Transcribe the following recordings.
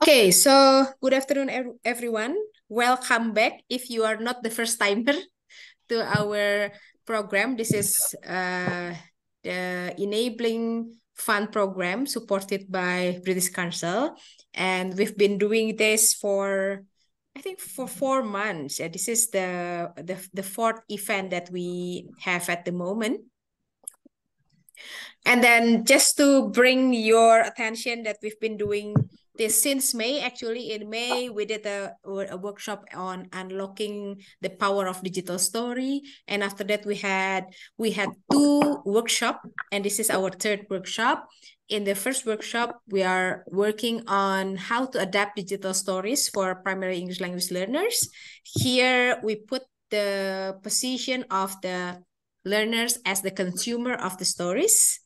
Okay, so good afternoon, everyone. Welcome back. If you are not the first timer to our program, this is uh, the enabling fund program supported by British Council, and we've been doing this for I think for four months. this is the, the the fourth event that we have at the moment. And then just to bring your attention that we've been doing this since May, actually in May, we did a, a workshop on unlocking the power of digital story. And after that, we had we had two workshop, and this is our third workshop. In the first workshop, we are working on how to adapt digital stories for primary English language learners. Here we put the position of the learners as the consumer of the stories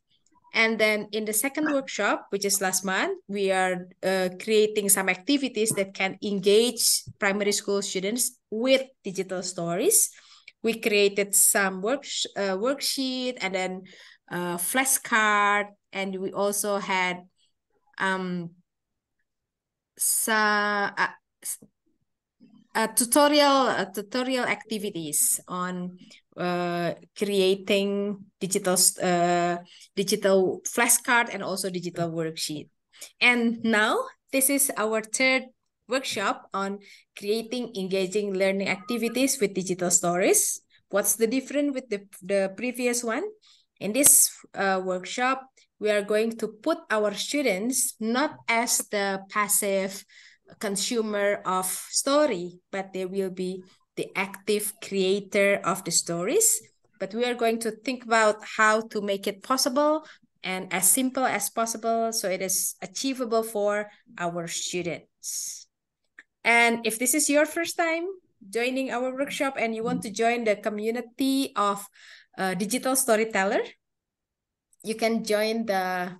and then in the second workshop, which is last month, we are uh, creating some activities that can engage primary school students with digital stories. We created some work, uh, worksheet and then uh, flashcard. And we also had um, some, uh, tutorial tutorial activities on uh, creating digital uh, digital flashcard and also digital worksheet. And now this is our third workshop on creating engaging learning activities with digital stories. What's the difference with the, the previous one? In this uh, workshop, we are going to put our students not as the passive consumer of story, but they will be the active creator of the stories, but we are going to think about how to make it possible and as simple as possible so it is achievable for our students. And if this is your first time joining our workshop and you want to join the community of uh, digital storyteller, you can join the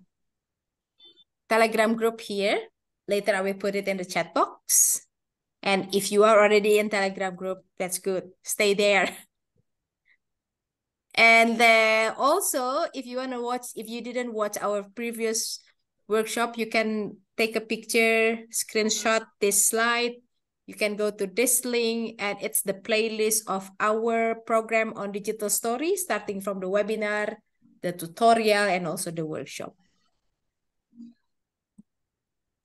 Telegram group here. Later, I will put it in the chat box. And if you are already in Telegram group, that's good. Stay there. And then also, if you want to watch, if you didn't watch our previous workshop, you can take a picture, screenshot this slide. You can go to this link, and it's the playlist of our program on digital story, starting from the webinar, the tutorial, and also the workshop.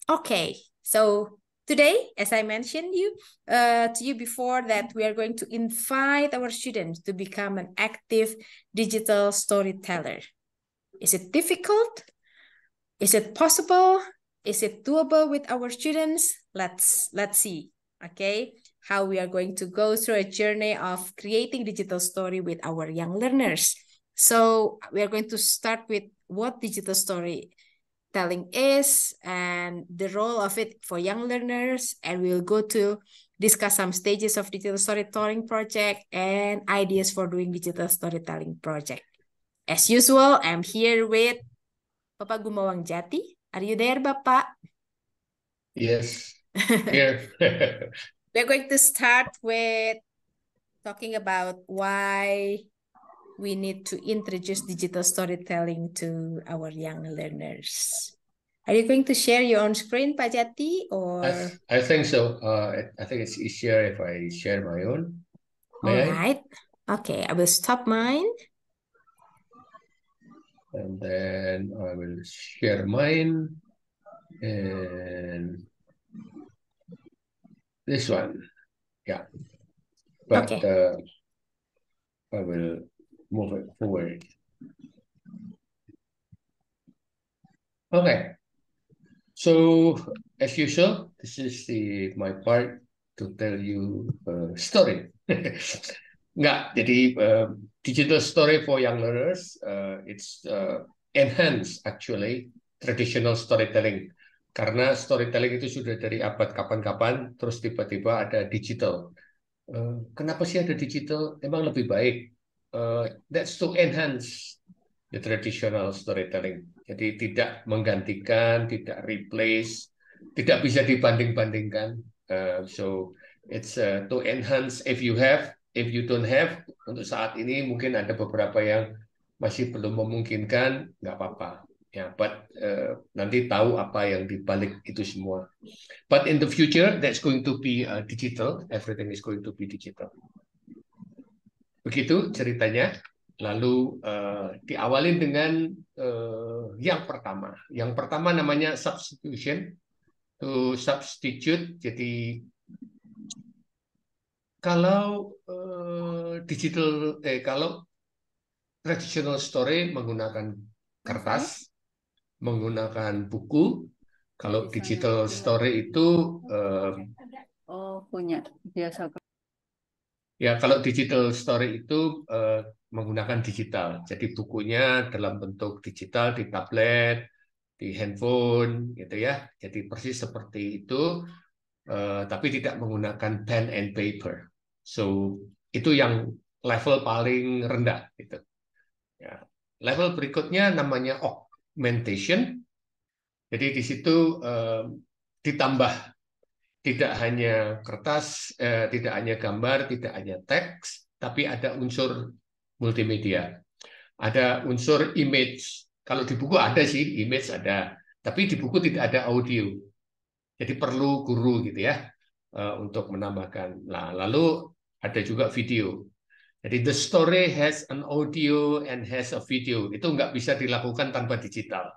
Okay, so Today, as I mentioned you uh, to you before, that we are going to invite our students to become an active digital storyteller. Is it difficult? Is it possible? Is it doable with our students? Let's let's see. Okay, how we are going to go through a journey of creating digital story with our young learners. So we are going to start with what digital story telling is and the role of it for young learners. And we'll go to discuss some stages of digital storytelling project and ideas for doing digital storytelling project. As usual, I'm here with Papa Gumawang Jati. Are you there, Papa? Yes, Yes. We're going to start with talking about why we need to introduce digital storytelling to our young learners. Are you going to share your own screen, Pajati, or? I, I think so. Uh, I, think it's easier if I share my own. May All right. I? Okay, I will stop mine. And then I will share mine. And this one, yeah. But okay. uh, I will move it forward. Okay, so as usual, this is the my part to tell you a story. Nggak, jadi uh, digital story for young learners, uh, it's uh, enhance actually traditional storytelling. Karena storytelling itu sudah dari abad kapan-kapan, terus tiba-tiba ada digital. Uh, kenapa sih ada digital? Emang lebih baik uh, that's to enhance the traditional storytelling. Jadi tidak menggantikan, tidak replace, tidak bisa dibanding-bandingkan. Uh, so it's uh, to enhance if you have, if you don't have. Untuk saat ini mungkin ada beberapa yang masih belum memungkinkan, nggak apa-apa. Ya, but uh, nanti tahu apa yang dibalik itu semua. But in the future, that's going to be uh, digital. Everything is going to be digital. Begitu ceritanya. Lalu uh, eh, diawalin dengan uh, yang pertama. Yang pertama namanya substitution. To substitute, jadi kalau uh, digital, eh, kalau traditional story menggunakan kertas, mm-hmm. menggunakan buku. Kalau digital story itu um, oh punya biasa Ya, kalau digital story itu eh, menggunakan digital. Jadi bukunya dalam bentuk digital di tablet, di handphone, gitu ya. Jadi persis seperti itu, eh, tapi tidak menggunakan pen and paper. So itu yang level paling rendah, gitu. Ya. Level berikutnya namanya augmentation. Jadi di situ eh, ditambah tidak hanya kertas, eh, tidak hanya gambar, tidak hanya teks, tapi ada unsur multimedia. Ada unsur image. Kalau di buku ada sih image ada, tapi di buku tidak ada audio. Jadi perlu guru gitu ya eh, untuk menambahkan. Nah, lalu ada juga video. Jadi the story has an audio and has a video. Itu nggak bisa dilakukan tanpa digital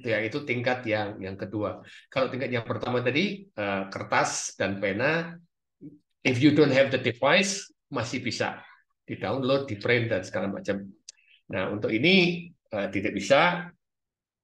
itu ya itu tingkat yang yang kedua kalau tingkat yang pertama tadi eh, kertas dan pena if you don't have the device masih bisa di download di print dan segala macam nah untuk ini eh, tidak bisa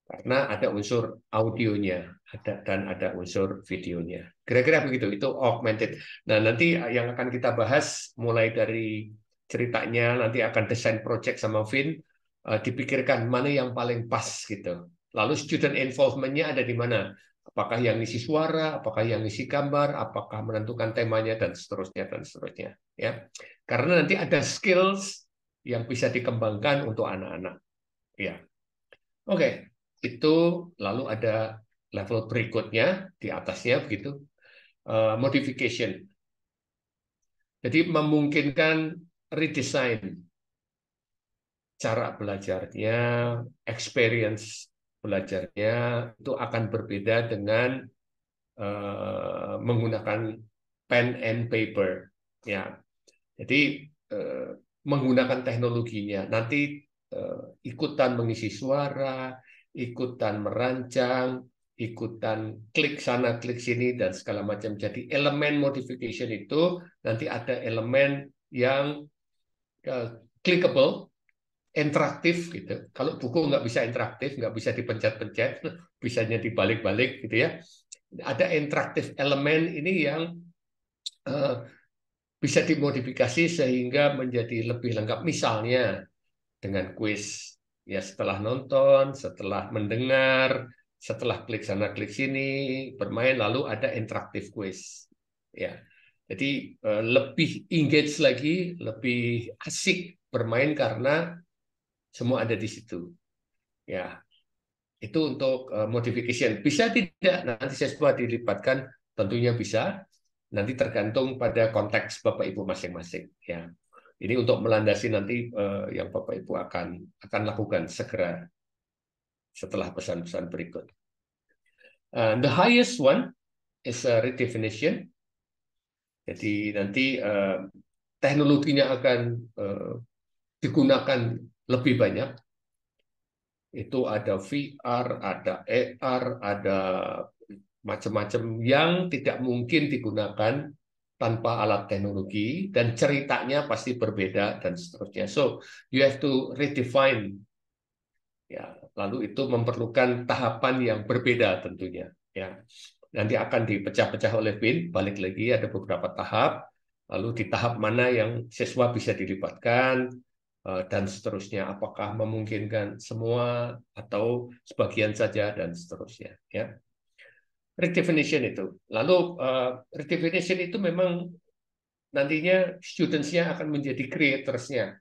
karena ada unsur audionya ada dan ada unsur videonya kira-kira begitu itu augmented nah nanti yang akan kita bahas mulai dari ceritanya nanti akan desain project sama Vin eh, dipikirkan mana yang paling pas gitu Lalu student involvement-nya ada di mana? Apakah yang ngisi suara, apakah yang ngisi gambar, apakah menentukan temanya dan seterusnya dan seterusnya, ya. Karena nanti ada skills yang bisa dikembangkan untuk anak-anak. Ya. Oke, okay. itu lalu ada level berikutnya di atasnya begitu. Eh, modification. Jadi memungkinkan redesign cara belajarnya, experience belajarnya itu akan berbeda dengan uh, menggunakan pen and paper ya jadi uh, menggunakan teknologinya nanti uh, ikutan mengisi suara ikutan merancang ikutan klik sana klik sini dan segala macam jadi elemen modification itu nanti ada elemen yang uh, clickable interaktif gitu. Kalau buku nggak bisa interaktif, nggak bisa dipencet-pencet, bisanya dibalik-balik gitu ya. Ada interaktif elemen ini yang uh, bisa dimodifikasi sehingga menjadi lebih lengkap. Misalnya dengan kuis ya setelah nonton, setelah mendengar, setelah klik sana klik sini, bermain lalu ada interaktif kuis. Ya. Jadi eh, lebih engage lagi, lebih asik bermain karena semua ada di situ. Ya, itu untuk eh, modification. Bisa tidak nanti saya siswa dilipatkan, Tentunya bisa. Nanti tergantung pada konteks bapak ibu masing-masing. Ya, ini untuk melandasi nanti eh, yang bapak ibu akan akan lakukan segera setelah pesan-pesan berikut. Uh, the highest one is a redefinition. Jadi nanti teknologinya akan digunakan lebih banyak. Itu ada VR, ada AR, e ada macam-macam yang tidak mungkin digunakan tanpa alat teknologi dan ceritanya pasti berbeda dan seterusnya. So you have to redefine. Ya, lalu itu memerlukan tahapan yang berbeda tentunya. Ya, nanti akan dipecah-pecah oleh BIN. Balik lagi ada beberapa tahap. Lalu di tahap mana yang siswa bisa dilibatkan, Eh, dan seterusnya apakah memungkinkan semua atau sebagian saja dan seterusnya ya redefinition itu lalu uh, redefinition itu memang nantinya studentsnya akan menjadi creatorsnya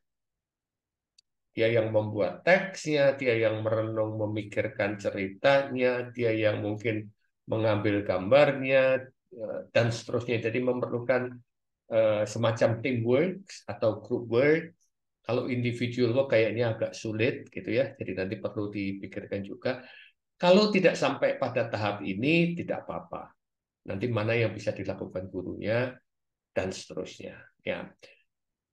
dia yang membuat teksnya dia yang merenung memikirkan ceritanya dia yang mungkin mengambil gambarnya eh, dan seterusnya jadi memerlukan semacam teamwork atau group work kalau individual work kayaknya agak sulit gitu ya, jadi nanti perlu dipikirkan juga. Kalau tidak sampai pada tahap ini, tidak apa-apa. Nanti mana yang bisa dilakukan gurunya, dan seterusnya. Ya,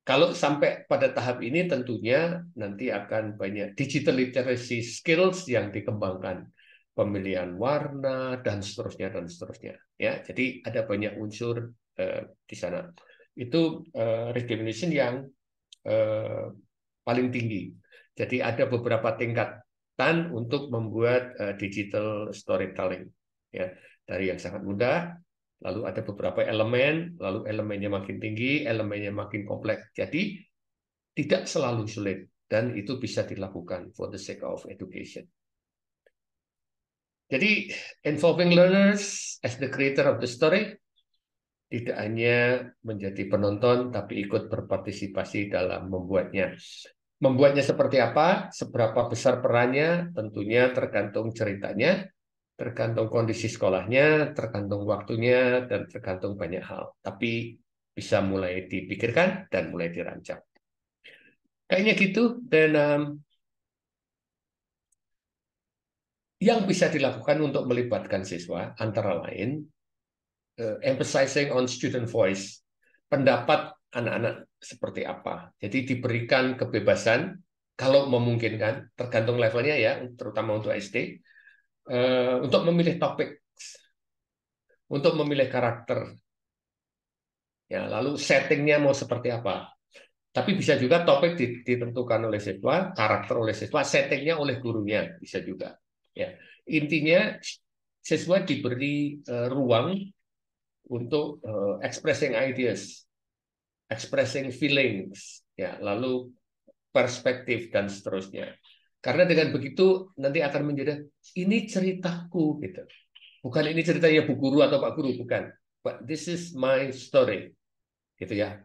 kalau sampai pada tahap ini tentunya nanti akan banyak digital literacy skills yang dikembangkan, pemilihan warna dan seterusnya dan seterusnya. Ya, jadi ada banyak unsur eh, di sana. Itu eh, recognition yang Eh, paling tinggi. Jadi ada beberapa tingkatan untuk membuat eh, digital storytelling ya. Dari yang sangat mudah, lalu ada beberapa elemen, lalu elemennya makin tinggi, elemennya makin kompleks. Jadi tidak selalu sulit dan itu bisa dilakukan for the sake of education. Jadi involving learners as the creator of the story tidak hanya menjadi penonton, tapi ikut berpartisipasi dalam membuatnya. Membuatnya seperti apa, seberapa besar perannya, tentunya tergantung ceritanya, tergantung kondisi sekolahnya, tergantung waktunya, dan tergantung banyak hal. Tapi bisa mulai dipikirkan dan mulai dirancang. Kayaknya gitu, dan um, yang bisa dilakukan untuk melibatkan siswa antara lain Eh, emphasizing on student voice, pendapat anak-anak seperti apa. Jadi diberikan kebebasan kalau memungkinkan, tergantung levelnya ya, terutama untuk SD, eh, untuk memilih topik, untuk memilih karakter, ya lalu settingnya mau seperti apa. Tapi bisa juga topik ditentukan oleh siswa, karakter oleh siswa, settingnya oleh gurunya bisa juga. Ya intinya siswa diberi eh, ruang untuk uh, expressing ideas, expressing feelings, ya, lalu perspektif dan seterusnya. Karena dengan begitu nanti akan menjadi ini ceritaku gitu. Bukan ini ceritanya Bu Guru atau Pak Guru, bukan. But this is my story. Gitu ya.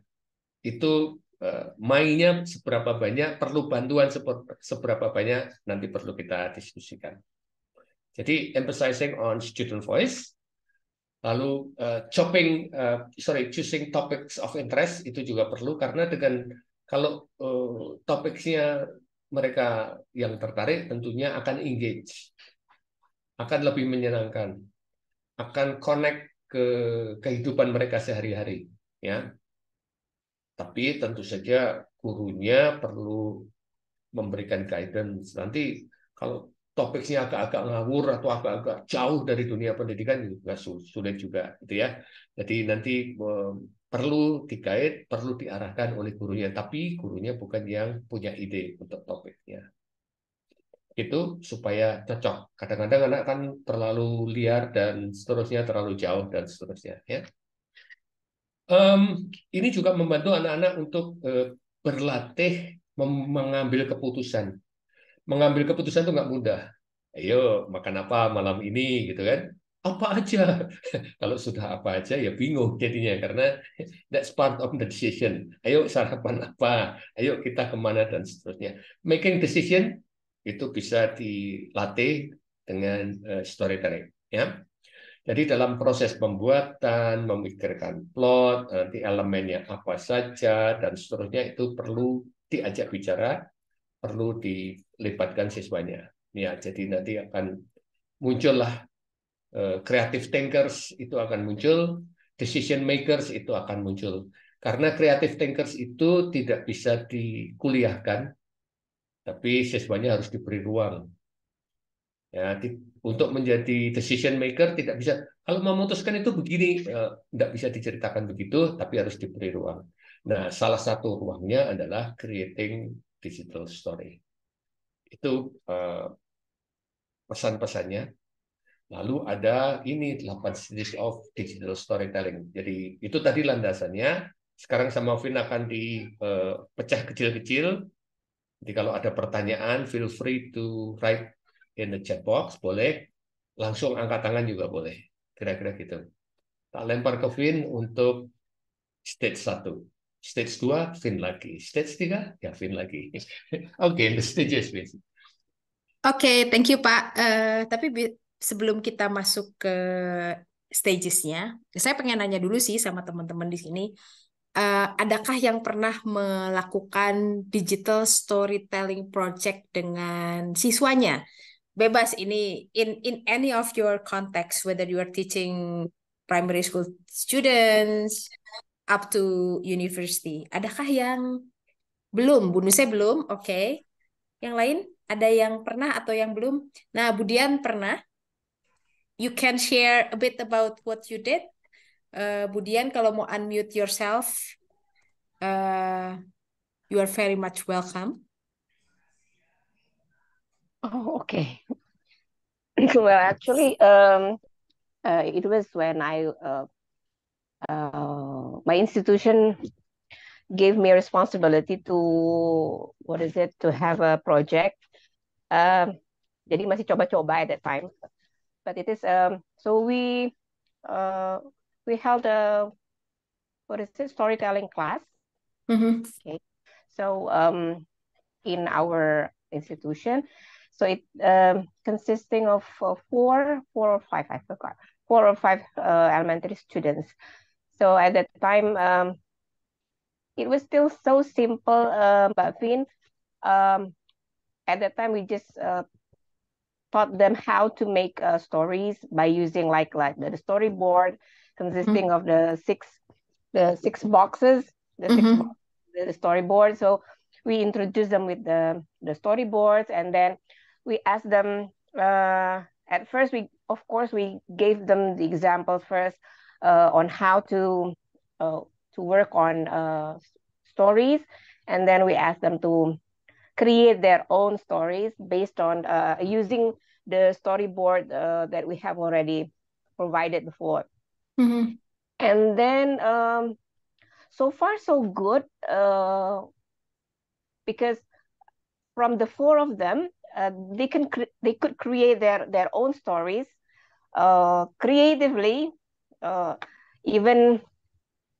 Itu eh, mainnya seberapa banyak, perlu bantuan seberapa banyak nanti perlu kita diskusikan. Jadi emphasizing on student voice, Lalu uh, chopping, uh, sorry, choosing topics of interest itu juga perlu karena dengan kalau uh, eh, topiknya mereka yang tertarik tentunya akan engage, akan lebih menyenangkan, akan connect ke kehidupan mereka sehari-hari, ya. Tapi tentu saja gurunya perlu memberikan guidance. Nanti kalau topiknya agak-agak ngawur atau agak-agak jauh dari dunia pendidikan juga sulit juga gitu ya. Jadi nanti perlu dikait, perlu diarahkan oleh gurunya, tapi gurunya bukan yang punya ide untuk topiknya. Itu supaya cocok. Kadang-kadang anak kan terlalu liar dan seterusnya, terlalu jauh dan seterusnya ya. Um, ini juga membantu anak-anak untuk uh, berlatih mengambil keputusan mengambil keputusan itu nggak mudah. Ayo makan apa malam ini gitu kan? Apa aja? Kalau sudah apa aja ya bingung jadinya karena that's part of the decision. Ayo sarapan apa? Ayo kita kemana dan seterusnya. Making decision itu bisa dilatih dengan eh, storytelling. Ya. Jadi dalam proses pembuatan, memikirkan plot, nanti elemennya apa saja, dan seterusnya itu perlu diajak bicara, perlu di libatkan siswanya. Ya, jadi nanti akan muncullah eh, creative thinkers itu akan muncul, decision makers itu akan muncul. Karena creative thinkers itu tidak bisa dikuliahkan, tapi siswanya harus diberi ruang. Ya, di, untuk menjadi decision maker tidak bisa kalau memutuskan itu begini eh, tidak bisa diceritakan begitu, tapi harus diberi ruang. Nah, salah satu ruangnya adalah creating digital story. Itu eh, pesan-pesannya. Lalu ada ini 8 stages of digital storytelling. Jadi itu tadi landasannya. Sekarang sama Vin akan dipecah eh, kecil-kecil. Jadi kalau ada pertanyaan, feel free to write in the chat box, boleh. Langsung angkat tangan juga boleh. Kira-kira gitu. Tak lempar ke Vin untuk stage satu Stage 2, fin lagi. Stage 3, ya fin lagi. Oke, okay, the stages, Oke, okay, thank you Pak. Uh, tapi sebelum kita masuk ke stagesnya, saya pengen nanya dulu sih sama teman-teman di sini. Uh, adakah yang pernah melakukan digital storytelling project dengan siswanya? Bebas ini in in any of your context, whether you are teaching primary school students, up to university. Adakah yang belum? Bu saya belum, oke. Okay. Yang lain ada yang pernah atau yang belum? Nah, Budian pernah. You can share a bit about what you did. Uh, Budian kalau mau unmute yourself, uh, you are very much welcome. Oh, okay. well, actually, um, uh, it was when I uh, uh, my institution gave me a responsibility to what is it to have a project um, jadi masih coba-coba at that time but it is um, so we uh, we held a what is it storytelling class mm-hmm. okay so um, in our institution so it um, consisting of uh, four four or five i forgot four or five uh, elementary students so at that time, um, it was still so simple, uh, but Finn, um, at that time we just uh, taught them how to make uh, stories by using like like the storyboard consisting mm-hmm. of the six the six boxes, the, mm-hmm. six the storyboard. So we introduced them with the the storyboards, and then we asked them. Uh, at first, we of course we gave them the examples first uh, on how to uh, to work on uh, stories, and then we ask them to create their own stories based on using the storyboard that we have already provided before. Mm-hmm. And then um, so far so good uh, because from the four of them uh, they can cre- they could create their their own stories uh, creatively uh, even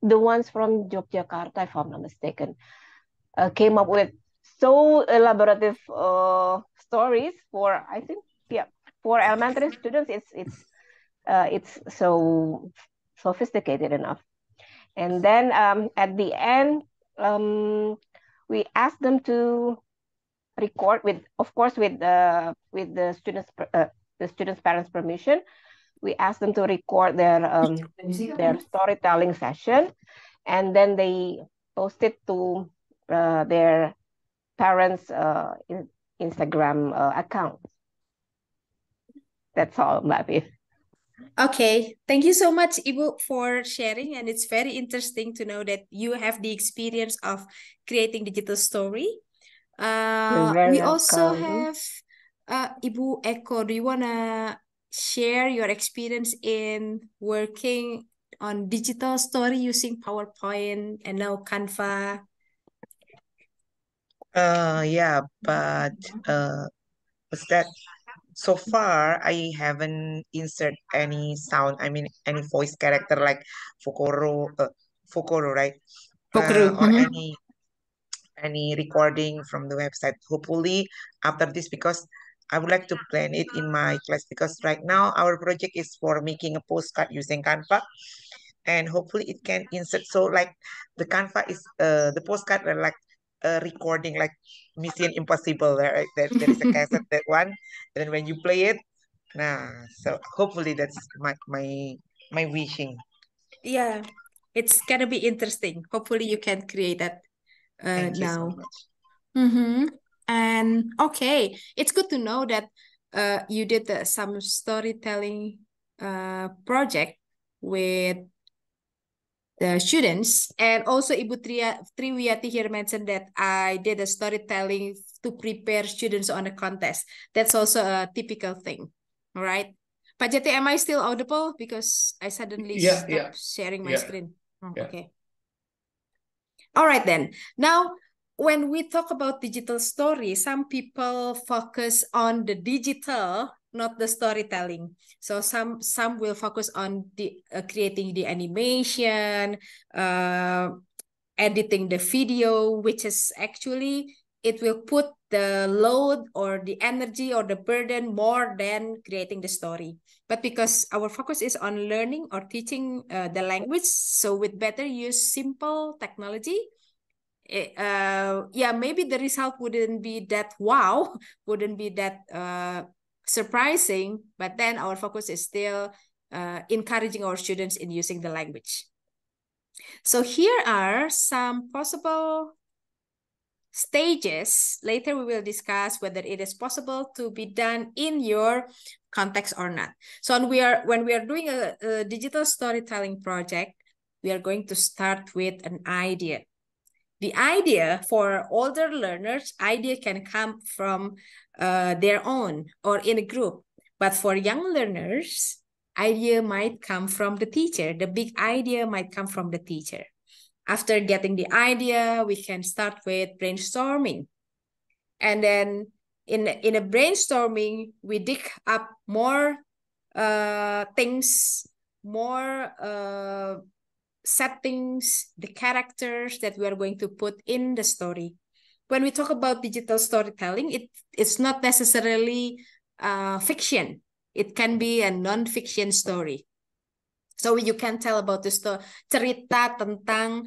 the ones from Yogyakarta, if I'm not mistaken, uh, came up with so elaborative uh, stories for I think yeah for elementary students. It's it's uh, it's so sophisticated enough. And then um, at the end, um, we asked them to record with, of course, with the with the students uh, the students' parents' permission, we asked them to record their um, their storytelling session, and then they posted to uh, their parents' uh, Instagram uh, account. That's all, Mavi. Okay, thank you so much, Ibu, for sharing. And it's very interesting to know that you have the experience of creating digital story. Uh, we also have uh, Ibu Eko. Do you wanna share your experience in working on digital story using PowerPoint and now Canva? Uh, yeah, but uh, was that so far I haven't insert any sound. I mean, any voice character like Fokoro, uh, Fokoro, right? Fokoro, uh, or mm -hmm. any any recording from the website. Hopefully, after this, because I would like to plan it in my class because right now our project is for making a postcard using Canva and hopefully it can insert. So like the Canva is, uh, the postcard are like a uh, recording like Mission Impossible, right? There, there is a cassette, that one. And when you play it, nah, so hopefully that's my, my, my wishing. Yeah, it's gonna be interesting. Hopefully you can create that uh, Thank now. so much. Mm-hmm. And okay, it's good to know that uh, you did some storytelling uh, project with the students. And also Ibu Triwiyati here mentioned that I did a storytelling to prepare students on a contest. That's also a typical thing, right? Pajati, am I still audible? Because I suddenly yeah, stopped yeah. sharing my yeah. screen. Oh, okay. All right then. Now, when we talk about digital story, some people focus on the digital, not the storytelling. So some some will focus on the uh, creating the animation, uh, editing the video, which is actually it will put the load or the energy or the burden more than creating the story. But because our focus is on learning or teaching uh, the language, so with better use simple technology, uh, yeah, maybe the result wouldn't be that wow, wouldn't be that uh, surprising, but then our focus is still uh, encouraging our students in using the language. So here are some possible stages. Later, we will discuss whether it is possible to be done in your context or not. So when we are, when we are doing a, a digital storytelling project, we are going to start with an idea the idea for older learners, idea can come from uh, their own or in a group. But for young learners, idea might come from the teacher. The big idea might come from the teacher. After getting the idea, we can start with brainstorming. And then in, in a brainstorming, we dig up more uh, things, more uh, settings, the characters that we are going to put in the story. When we talk about digital storytelling, it, it's not necessarily uh, fiction. It can be a non-fiction story. So you can tell about the story, cerita tentang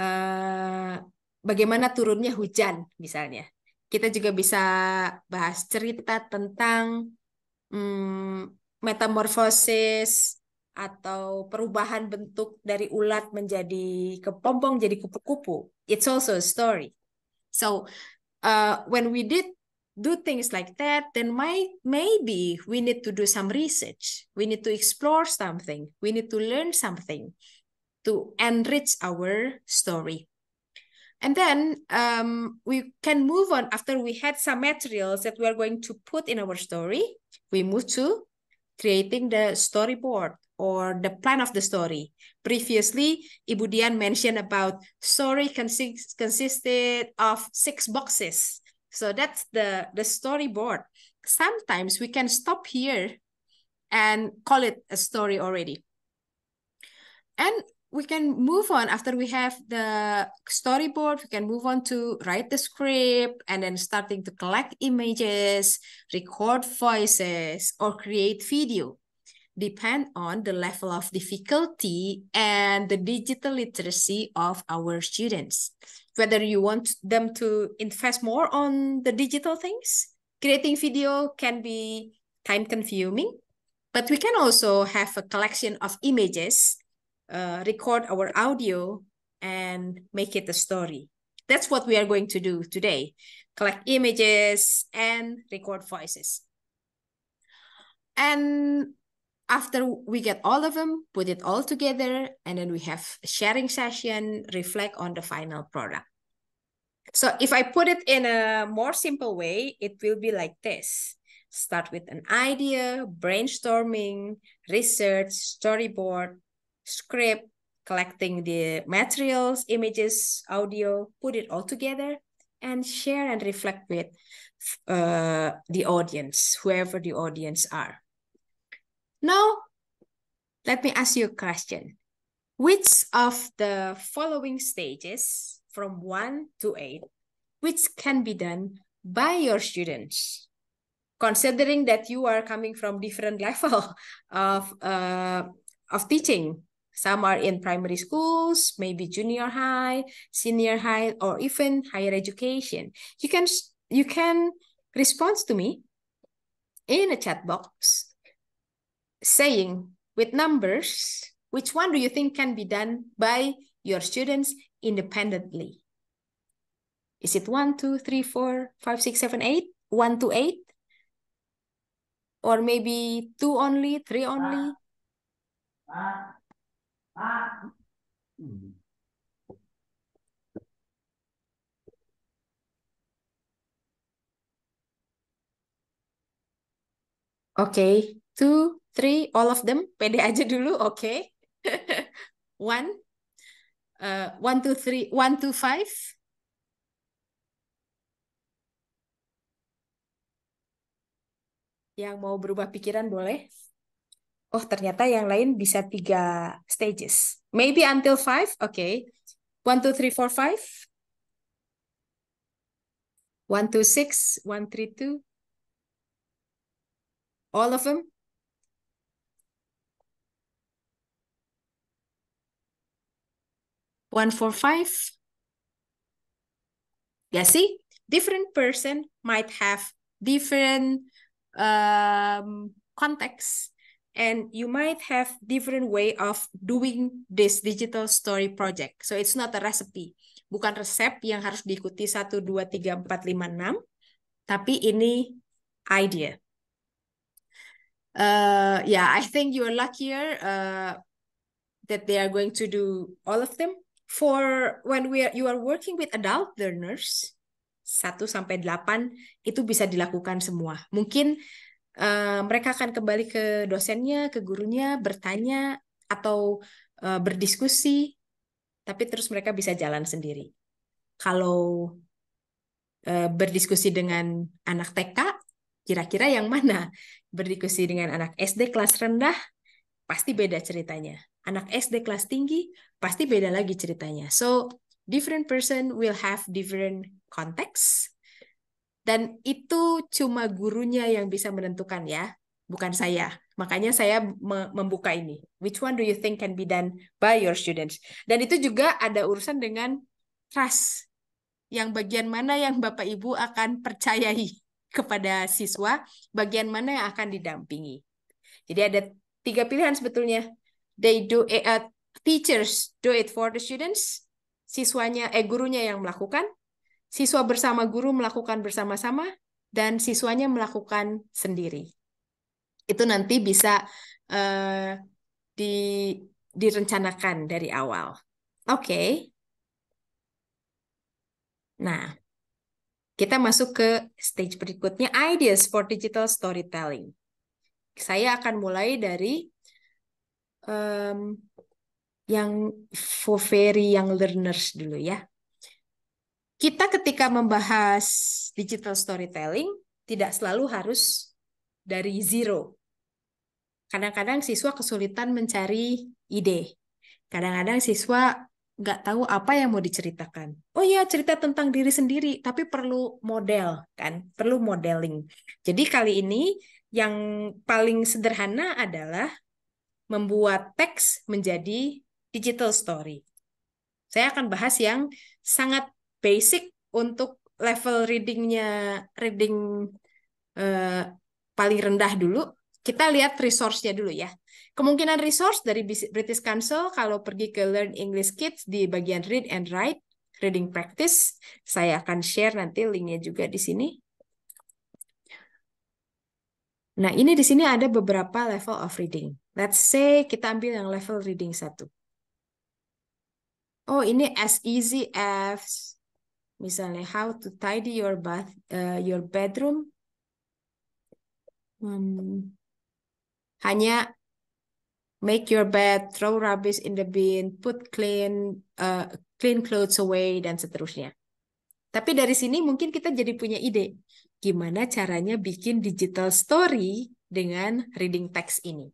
uh, bagaimana turunnya hujan misalnya. Kita juga bisa bahas cerita tentang um, metamorfosis atau perubahan bentuk dari ulat menjadi kepompong jadi kupu-kupu. It's also a story. So uh, when we did do things like that, then my, maybe we need to do some research. We need to explore something. We need to learn something to enrich our story. And then um, we can move on after we had some materials that we are going to put in our story. We move to creating the storyboard or the plan of the story. Previously, Ibu Dian mentioned about story consist, consisted of six boxes. So that's the, the storyboard. Sometimes we can stop here and call it a story already. And we can move on after we have the storyboard we can move on to write the script and then starting to collect images record voices or create video depend on the level of difficulty and the digital literacy of our students. Whether you want them to invest more on the digital things, creating video can be time consuming, but we can also have a collection of images, uh, record our audio, and make it a story. That's what we are going to do today collect images and record voices. And after we get all of them, put it all together, and then we have sharing session, reflect on the final product. So if I put it in a more simple way, it will be like this. Start with an idea, brainstorming, research, storyboard, script, collecting the materials, images, audio, put it all together and share and reflect with uh, the audience, whoever the audience are. Now, let me ask you a question. Which of the following stages from 1 to 8, which can be done by your students? Considering that you are coming from different level of, uh, of teaching, some are in primary schools, maybe junior high, senior high, or even higher education. You can you can respond to me in a chat box saying with numbers, which one do you think can be done by your students independently? Is it one, two, three, four, five, six, seven, eight? 1 to 8? Or maybe 2 only, 3 only? Ah. Ah. Okay, 2, Three, all of them. Pede aja dulu, oke. Okay. one, uh, one, two, three, one, two, five. Yang mau berubah pikiran boleh. Oh, ternyata yang lain bisa tiga stages. Maybe until five, oke. Okay. One, two, three, four, five. One, two, six, one, three, two. All of them? One four five. Ya sih, different person might have different um, context and you might have different way of doing this digital story project. So it's not a recipe. Bukan resep yang harus diikuti satu dua tiga empat lima enam, Tapi ini idea. Uh, yeah, I think you are luckier uh, that they are going to do all of them for when we are, you are working with adult learners 1 sampai 8 itu bisa dilakukan semua. Mungkin uh, mereka akan kembali ke dosennya, ke gurunya bertanya atau uh, berdiskusi tapi terus mereka bisa jalan sendiri. Kalau uh, berdiskusi dengan anak TK kira-kira yang mana? Berdiskusi dengan anak SD kelas rendah pasti beda ceritanya anak SD kelas tinggi pasti beda lagi ceritanya. So different person will have different context dan itu cuma gurunya yang bisa menentukan ya, bukan saya. Makanya saya membuka ini. Which one do you think can be done by your students? Dan itu juga ada urusan dengan trust. Yang bagian mana yang Bapak Ibu akan percayai kepada siswa, bagian mana yang akan didampingi. Jadi ada tiga pilihan sebetulnya they do it, uh, teachers do it for the students, siswanya eh gurunya yang melakukan, siswa bersama guru melakukan bersama-sama dan siswanya melakukan sendiri. Itu nanti bisa uh, di direncanakan dari awal. Oke. Okay. Nah, kita masuk ke stage berikutnya ideas for digital storytelling. Saya akan mulai dari um, yang for very young learners dulu ya. Kita ketika membahas digital storytelling tidak selalu harus dari zero. Kadang-kadang siswa kesulitan mencari ide. Kadang-kadang siswa nggak tahu apa yang mau diceritakan. Oh iya, cerita tentang diri sendiri, tapi perlu model kan, perlu modeling. Jadi kali ini yang paling sederhana adalah membuat teks menjadi digital story. Saya akan bahas yang sangat basic untuk level readingnya reading eh, paling rendah dulu. Kita lihat resource-nya dulu ya. Kemungkinan resource dari British Council kalau pergi ke Learn English Kids di bagian read and write, reading practice, saya akan share nanti linknya juga di sini. Nah, ini di sini ada beberapa level of reading. Let's say kita ambil yang level reading 1. Oh, ini as easy as misalnya how to tidy your bath uh, your bedroom. Hmm. Hanya make your bed, throw rubbish in the bin, put clean uh, clean clothes away dan seterusnya. Tapi dari sini mungkin kita jadi punya ide gimana caranya bikin digital story dengan reading text ini.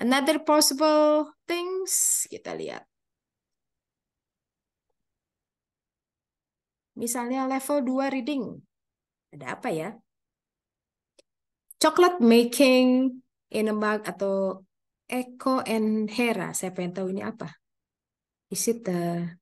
Another possible things, kita lihat. Misalnya level 2 reading. Ada apa ya? Chocolate making in a mug atau Echo and Hera. Saya pengen tahu ini apa. Is it a...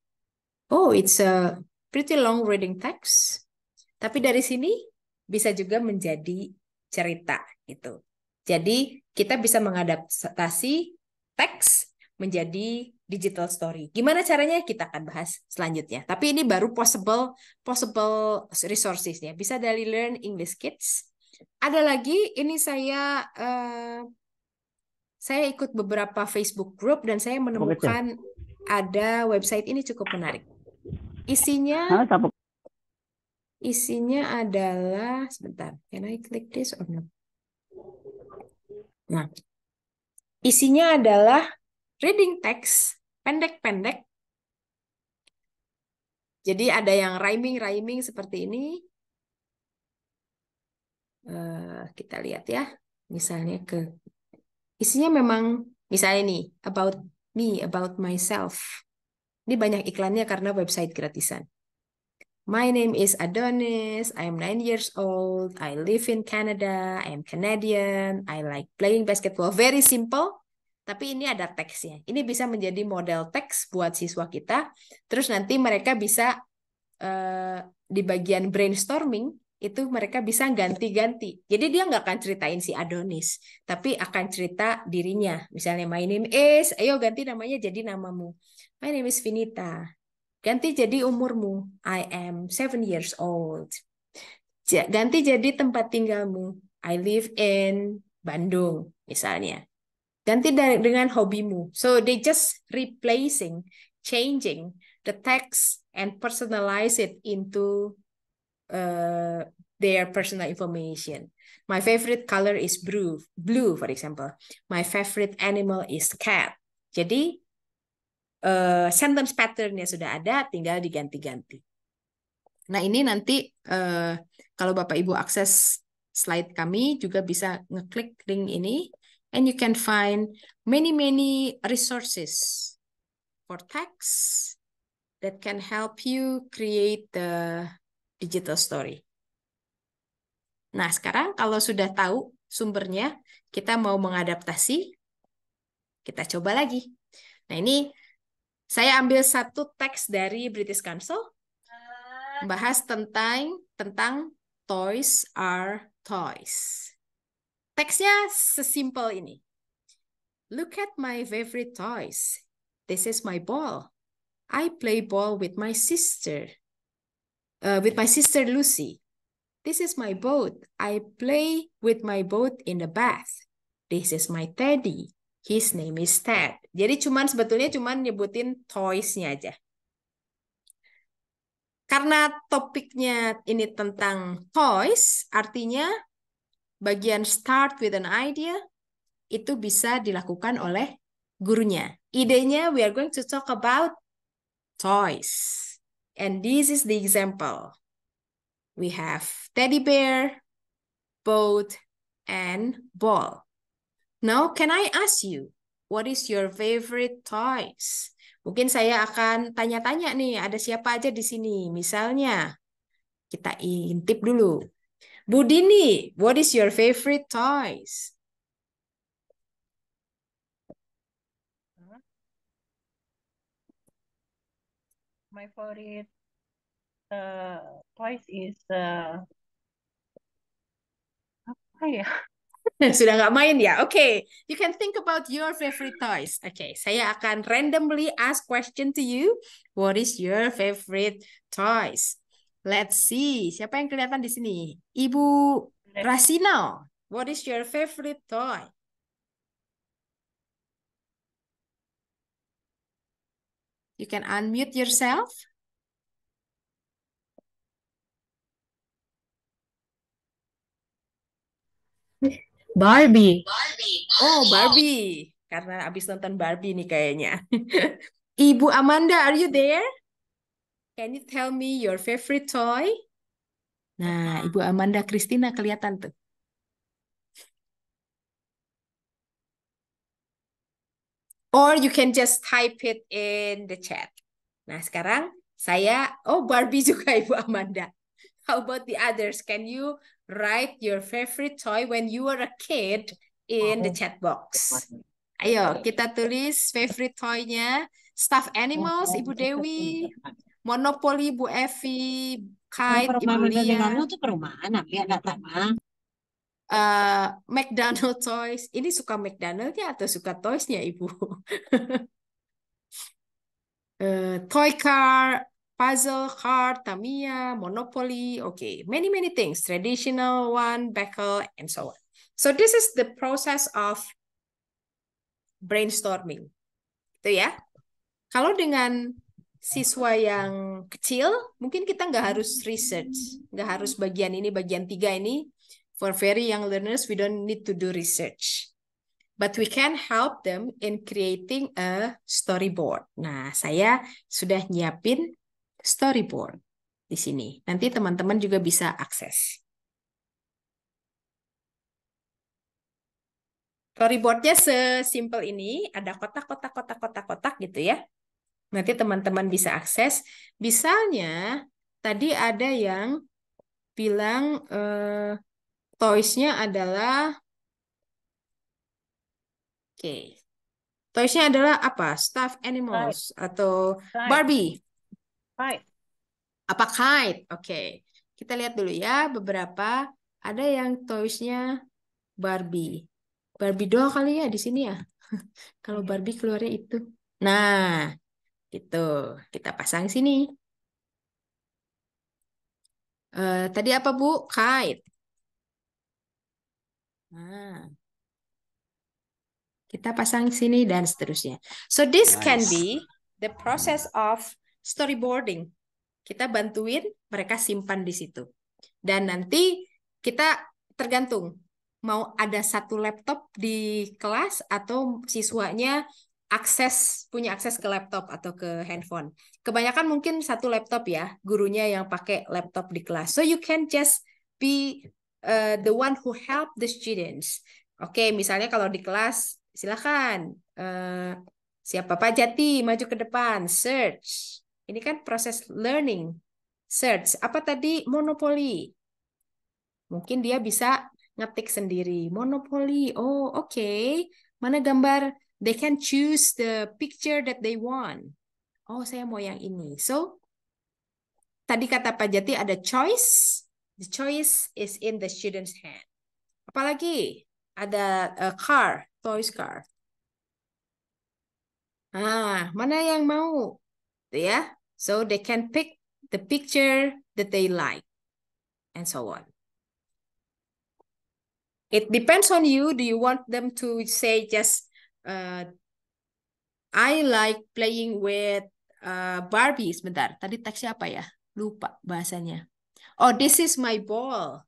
Oh, it's a pretty long reading text. Tapi dari sini bisa juga menjadi cerita gitu. Jadi kita bisa mengadaptasi teks menjadi digital story. Gimana caranya kita akan bahas selanjutnya. Tapi ini baru possible possible resources ya. Bisa dari Learn English Kids. Ada lagi ini saya uh, saya ikut beberapa Facebook group dan saya menemukan ada website ini cukup menarik. Isinya Isinya adalah sebentar. Can I click this or not? Nah, isinya adalah reading text pendek-pendek. Jadi ada yang rhyming-rhyming seperti ini. Uh, kita lihat ya, misalnya ke isinya memang misalnya ini about me, about myself. Ini banyak iklannya karena website gratisan. My name is Adonis. I'm nine years old. I live in Canada. I'm Canadian. I like playing basketball. Very simple. Tapi ini ada teksnya. Ini bisa menjadi model teks buat siswa kita. Terus nanti mereka bisa uh, di bagian brainstorming itu mereka bisa ganti-ganti. Jadi dia nggak akan ceritain si Adonis, tapi akan cerita dirinya. Misalnya my name is, ayo ganti namanya jadi namamu. My name is Vinita. Ganti jadi umurmu. I am seven years old. Ganti jadi tempat tinggalmu. I live in Bandung, misalnya. Ganti dengan hobimu. So they just replacing, changing the text and personalize it into uh, their personal information. My favorite color is blue, blue for example. My favorite animal is cat. Jadi uh, sentence patternnya sudah ada, tinggal diganti-ganti. Nah ini nanti uh, kalau Bapak Ibu akses slide kami juga bisa ngeklik link ini, and you can find many many resources for text that can help you create the digital story. Nah, sekarang kalau sudah tahu sumbernya, kita mau mengadaptasi, kita coba lagi. Nah, ini saya ambil satu teks dari British Council ah. bahas tentang tentang toys are toys. Teksnya sesimpel ini. Look at my favorite toys. This is my ball. I play ball with my sister. Uh, with my sister Lucy. This is my boat. I play with my boat in the bath. This is my teddy. His name is Ted. Jadi cuman sebetulnya cuman nyebutin toys-nya aja. Karena topiknya ini tentang toys, artinya bagian start with an idea itu bisa dilakukan oleh gurunya. Idenya we are going to talk about toys. And this is the example. We have teddy bear, boat, and ball. Now, can I ask you, what is your favorite toys? Mungkin saya akan tanya-tanya nih, ada siapa aja di sini? Misalnya, kita intip dulu. Budini, what is your favorite toys? My favorite uh, toys is uh, apa ya? sudah nggak main ya oke okay. you can think about your favorite toys oke okay. saya akan randomly ask question to you what is your favorite toys let's see siapa yang kelihatan di sini ibu Rasino what is your favorite toy you can unmute yourself Barbie. Oh, Barbie. Karena abis nonton Barbie nih kayaknya. Ibu Amanda, are you there? Can you tell me your favorite toy? Nah, Ibu Amanda Kristina kelihatan tuh. Or you can just type it in the chat. Nah, sekarang saya, oh Barbie juga Ibu Amanda. How about the others? Can you write your favorite toy when you were a kid in the oh. chat box. Ayo, kita tulis favorite toy-nya. Staff animals, Ibu Dewi. Monopoly Bu Evi. Kite, Ibu Lia. Kamu tuh perumahan, tapi ada tanah. Eh, uh, McDonald toys. Ini suka McDonald-nya atau suka toys-nya, Ibu? uh, toy car, puzzle, card, Tamiya, Monopoly, okay, many, many things, traditional one, backer, and so on. So this is the process of brainstorming. Itu ya. Kalau dengan siswa yang kecil, mungkin kita nggak harus research. Nggak harus bagian ini, bagian tiga ini. For very young learners, we don't need to do research. But we can help them in creating a storyboard. Nah, saya sudah nyiapin storyboard di sini. Nanti teman-teman juga bisa akses. Storyboardnya sesimpel ini, ada kotak-kotak-kotak-kotak-kotak gitu ya. Nanti teman-teman bisa akses. Misalnya, tadi ada yang bilang eh, toys-nya adalah... Oke. Okay. Toys-nya adalah apa? Stuffed animals atau Barbie. Kite. Apa kite? Oke. Okay. Kita lihat dulu ya beberapa. Ada yang toysnya Barbie. Barbie doll kali ya di sini ya. Kalau Barbie keluarnya itu. Nah, itu kita pasang sini. Uh, tadi apa Bu? Kite. Nah, kita pasang sini dan seterusnya. So this nice. can be the process of storyboarding. Kita bantuin mereka simpan di situ. Dan nanti kita tergantung mau ada satu laptop di kelas atau siswanya akses punya akses ke laptop atau ke handphone. Kebanyakan mungkin satu laptop ya, gurunya yang pakai laptop di kelas. So you can just be uh, the one who help the students. Oke, okay, misalnya kalau di kelas silakan uh, siapa Pak Jati maju ke depan, search. Ini kan proses learning. Search. Apa tadi? Monopoli. Mungkin dia bisa ngetik sendiri. Monopoli. Oh, oke. Okay. Mana gambar? They can choose the picture that they want. Oh, saya mau yang ini. So, tadi kata Pak Jati ada choice. The choice is in the student's hand. Apalagi ada a uh, car, toys car. Ah, mana yang mau? Tuh ya. So they can pick the picture that they like and so on. It depends on you. Do you want them to say just, uh, I like playing with uh, Barbie. Sebentar, tadi teksnya apa ya? Lupa bahasanya. Oh, this is my ball.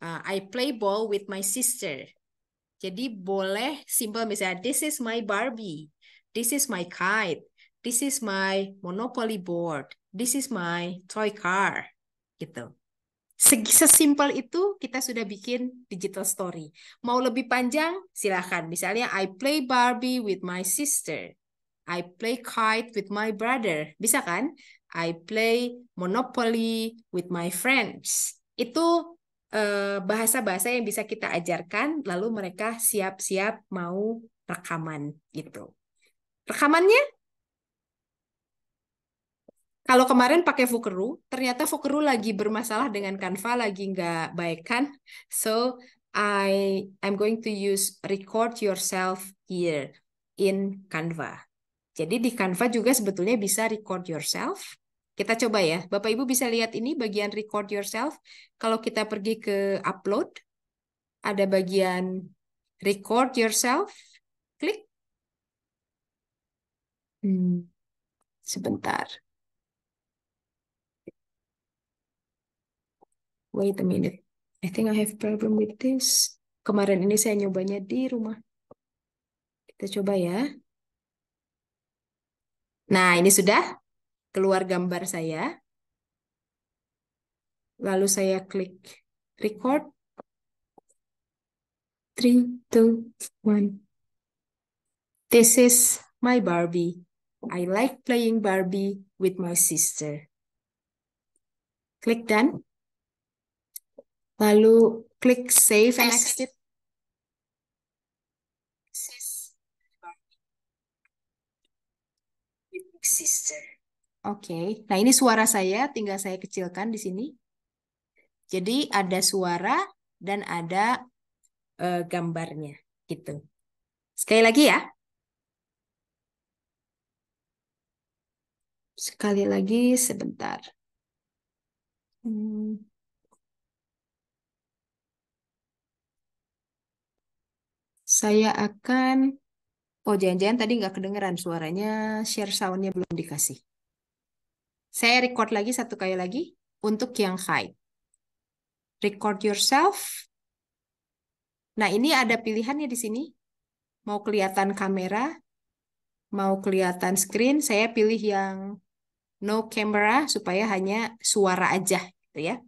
Uh, I play ball with my sister. Jadi boleh simple misalnya, this is my Barbie. This is my kite this is my monopoly board, this is my toy car, gitu. Sesimpel itu kita sudah bikin digital story. Mau lebih panjang? Silahkan. Misalnya, I play Barbie with my sister. I play kite with my brother. Bisa kan? I play Monopoly with my friends. Itu eh, bahasa-bahasa eh, bahasa -bahasa yang bisa kita ajarkan, lalu mereka siap-siap mau rekaman gitu. Rekamannya kalau kemarin pakai Fukeru, ternyata Fukeru lagi bermasalah dengan Canva, lagi nggak baik kan? So I I'm going to use record yourself here in Canva. Jadi di Canva juga sebetulnya bisa record yourself. Kita coba ya, Bapak Ibu bisa lihat ini bagian record yourself. Kalau kita pergi ke upload, ada bagian record yourself. Klik. Hmm, sebentar. Wait a minute. I think I have problem with this. Kemarin ini saya nyobanya di rumah. Kita coba ya. Nah, ini sudah keluar gambar saya. Lalu saya klik record. 3, 2, 1. This is my Barbie. I like playing Barbie with my sister. Klik done lalu klik save and exit. Oke, okay. nah ini suara saya, tinggal saya kecilkan di sini. Jadi ada suara dan ada uh, gambarnya, gitu. Sekali lagi ya. Sekali lagi sebentar. Hmm. Saya akan, oh jangan-jangan tadi nggak kedengeran suaranya, share soundnya belum dikasih. Saya record lagi satu kali lagi untuk yang high. Record yourself. Nah ini ada pilihannya di sini. Mau kelihatan kamera, mau kelihatan screen, saya pilih yang no camera supaya hanya suara aja gitu ya.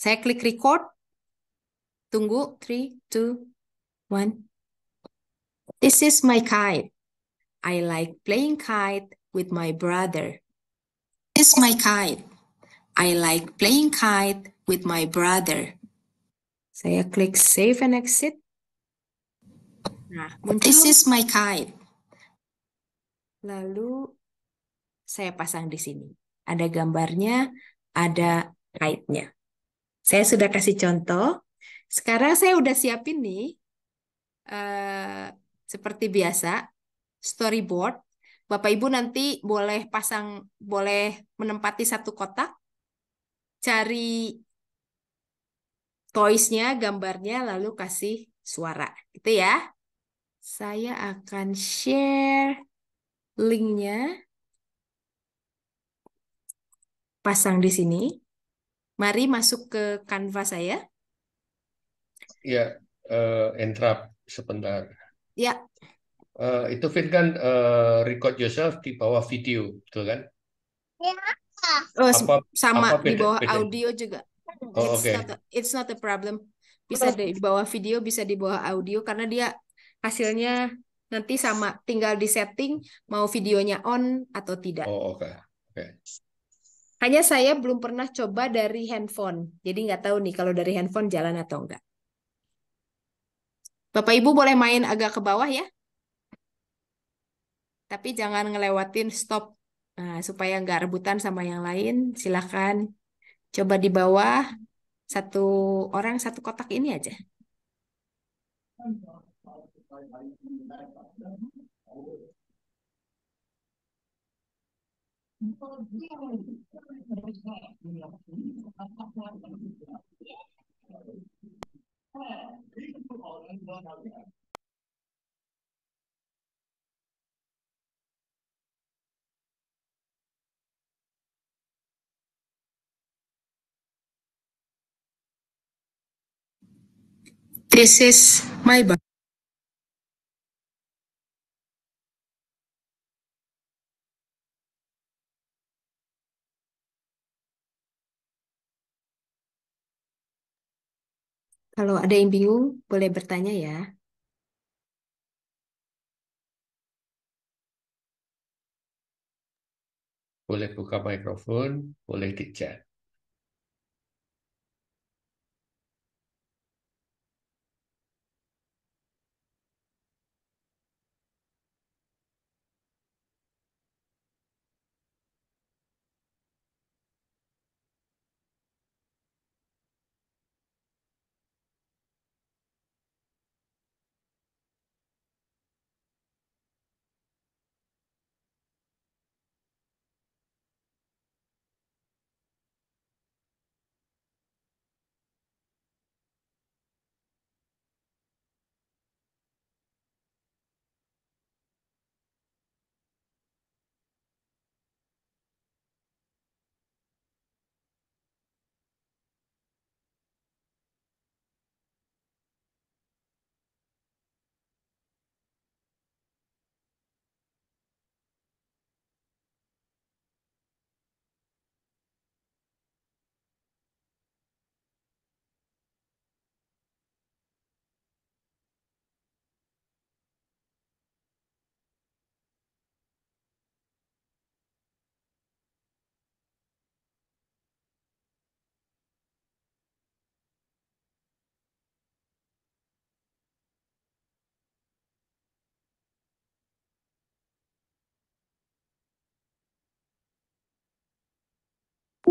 Saya klik record. Tunggu 3 2 One. This is my kite. I like playing kite with my brother. This is my kite. I like playing kite with my brother. Saya klik save and exit. Nah, muncul. This is my kite. Lalu saya pasang di sini. Ada gambarnya, ada kite-nya. Saya sudah kasih contoh. Sekarang saya udah siapin nih Eh, seperti biasa storyboard. Bapak Ibu nanti boleh pasang boleh menempati satu kotak cari toysnya, gambarnya lalu kasih suara. Gitu ya. Saya akan share linknya. Pasang di sini. Mari masuk ke Canva saya. Ya, uh, eh, entrap sebentar. Ya. Uh, itu Fit kan uh, record yourself di bawah video, betul kan? Ya. Oh, apa, sama apa di bawah beda? audio juga. Oh, it's, okay. not a, it's not a problem. Bisa di bawah video, bisa di bawah audio karena dia hasilnya nanti sama, tinggal di setting mau videonya on atau tidak. Oh, oke. Okay. Okay. Hanya saya belum pernah coba dari handphone. Jadi nggak tahu nih kalau dari handphone jalan atau enggak. Bapak Ibu boleh main agak ke bawah ya. Tapi jangan ngelewatin stop. Nah, supaya nggak rebutan sama yang lain, silakan coba di bawah satu orang satu kotak ini aja. Thank you. This is my body. Kalau ada yang bingung, boleh bertanya ya. Boleh buka mikrofon, boleh di chat.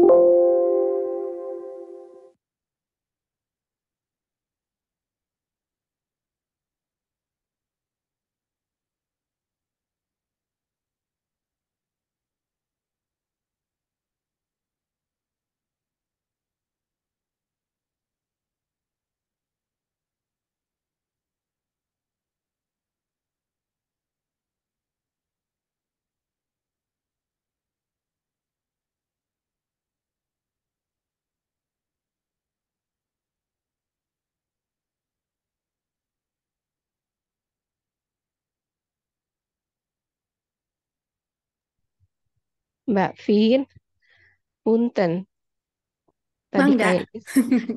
Thank you Mbak Vin, punten. Tadi kayak,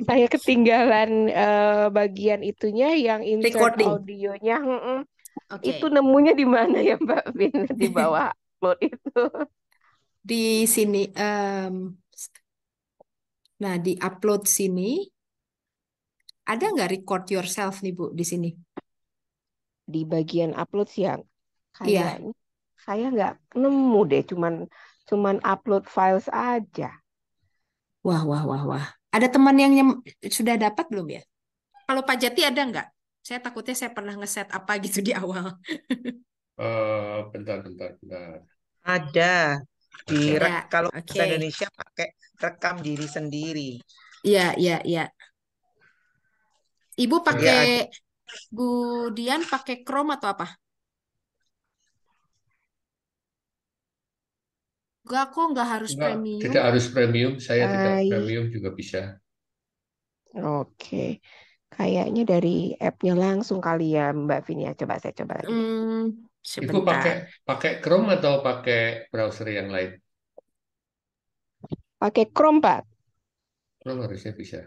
saya ketinggalan uh, bagian itunya yang insert Recording. audionya. Mm -mm. Okay. Itu nemunya di mana ya Mbak Vin di bawah upload itu? Di sini. Um, nah di upload sini ada nggak record yourself nih Bu di sini? Di bagian upload siang. Kayaknya yeah. saya nggak nemu deh, cuman cuman upload files aja. Wah, wah, wah, wah. Ada teman yang sudah dapat belum ya? Kalau Pak Jati ada nggak? Saya takutnya saya pernah ngeset apa gitu di awal. uh, bentar, bentar, bentar. Ada. Di ya, kalau okay. Indonesia pakai rekam diri sendiri. Ya, ya, ya. Iya, iya, iya. Ibu pakai ya, Bu pakai Chrome atau apa? Enggak kok, nggak harus Enggak, premium. Tidak harus premium, saya tidak premium juga bisa. Oke. Kayaknya dari app-nya langsung kali ya Mbak Vini ya. Coba saya coba lagi. Hmm, Itu pakai pakai Chrome atau pakai browser yang lain? Pakai Chrome, Pak. Chrome harusnya bisa.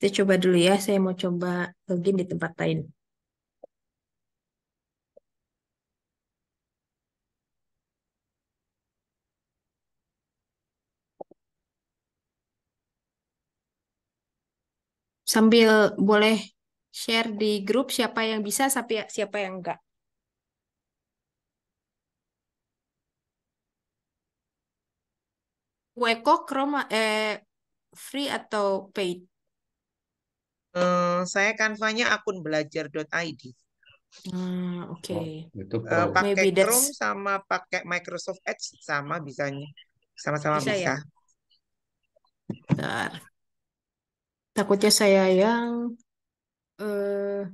Saya coba dulu ya, saya mau coba login di tempat lain. sambil boleh share di grup siapa yang bisa siapa ya, siapa yang enggak. Weko Chrome eh free atau paid? Uh, saya kanvanya akun belajar.id. Hmm, ah, oke. Okay. Oh, uh, pakai Chrome sama pakai Microsoft Edge sama bisanya. Sama-sama bisa. Ya? bisa. Ya? Bentar. Takutnya saya yang eh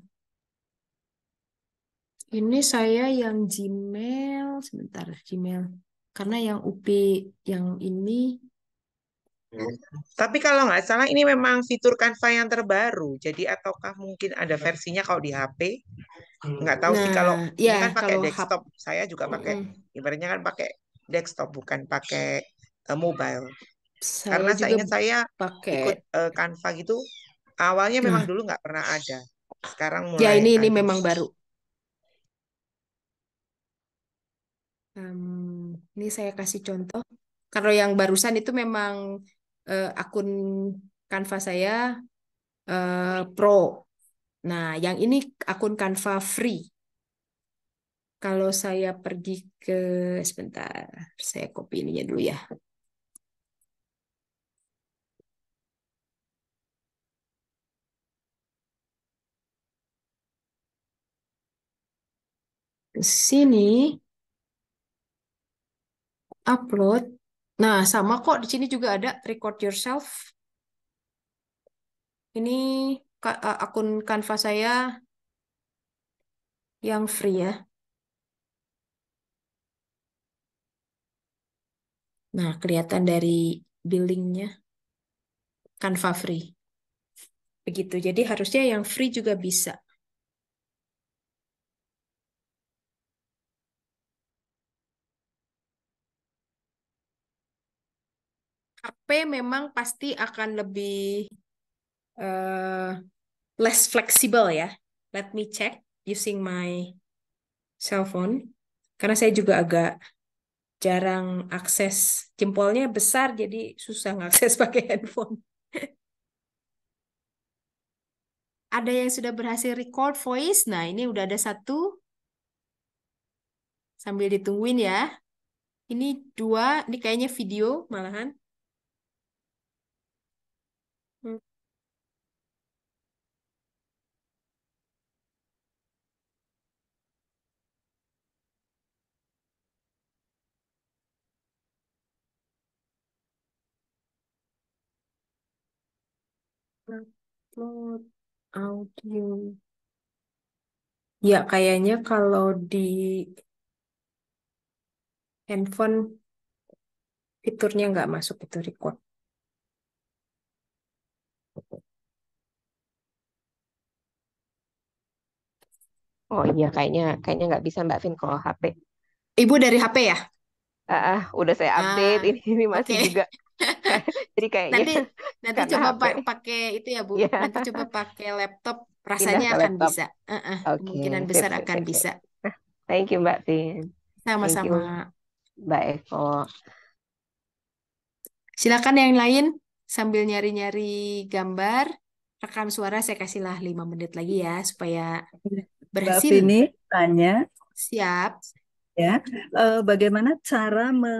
ini saya yang Gmail sebentar Gmail karena yang UP yang ini hmm. tapi kalau nggak salah ini memang fitur Canva yang terbaru. Jadi ataukah mungkin ada versinya kalau di HP? Nggak tahu nah, sih kalau ya, kan pakai kalau desktop. Saya juga pakai. Mm -hmm. Ibaratnya kan pakai desktop bukan pakai uh, mobile. Saya Karena saya ingat saya pakai. ikut uh, Canva gitu, awalnya nah. memang dulu nggak pernah ada. Sekarang ya, mulai. Ya ini ada. memang baru. Um, ini saya kasih contoh. Kalau yang barusan itu memang uh, akun kanva saya uh, Pro. Nah, yang ini akun kanva free. Kalau saya pergi ke sebentar, saya copy ininya dulu ya. sini upload. Nah, sama kok di sini juga ada record yourself. Ini akun Canva saya yang free ya. Nah, kelihatan dari billingnya Canva free. Begitu. Jadi harusnya yang free juga bisa. HP memang pasti akan lebih uh, less flexible ya. Let me check using my cell phone. Karena saya juga agak jarang akses jempolnya besar jadi susah ngakses pakai handphone. ada yang sudah berhasil record voice. Nah, ini udah ada satu. Sambil ditungguin ya. Ini dua, ini kayaknya video malahan. upload audio. Ya, kayaknya kalau di handphone fiturnya nggak masuk itu record. Oh iya, kayaknya kayaknya nggak bisa Mbak Vin kalau HP. Ibu dari HP ya? Ah, uh, udah saya ah, update. Ah, ini ini masih okay. juga Jadi kayaknya nanti nanti coba pa pakai itu ya Bu. Yeah. Nanti coba pakai laptop rasanya akan laptop. bisa. Uh -uh, okay. Kemungkinan besar sip, akan sip, bisa. Nah, thank you Mbak Vin. Sama-sama. Mbak Eko. Silakan yang lain sambil nyari-nyari gambar, rekam suara saya kasihlah lima menit lagi ya supaya iya. berhasil. Mbak tanya. Siap ya eh, bagaimana cara me,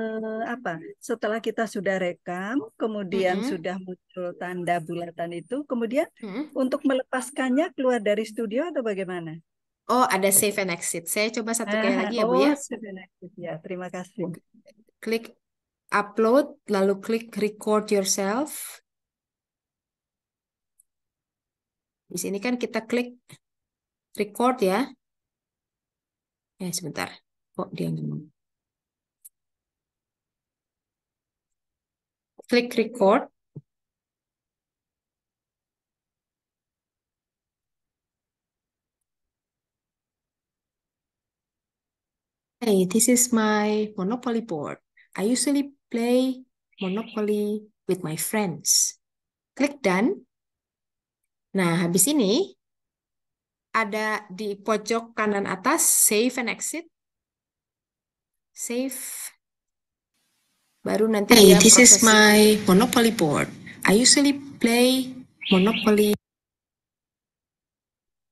apa setelah kita sudah rekam kemudian mm -hmm. sudah muncul tanda bulatan itu kemudian mm -hmm. untuk melepaskannya keluar dari studio atau bagaimana oh ada save and exit saya coba satu kali ah, lagi ya, ah, ya. oh, bu ya save and exit ya terima kasih klik upload lalu klik record yourself di sini kan kita klik record ya eh sebentar kok dia ngomong. Klik record. Hey, this is my Monopoly board. I usually play Monopoly with my friends. Klik done. Nah, habis ini ada di pojok kanan atas save and exit save baru nanti hey, this is my monopoly board I usually play monopoly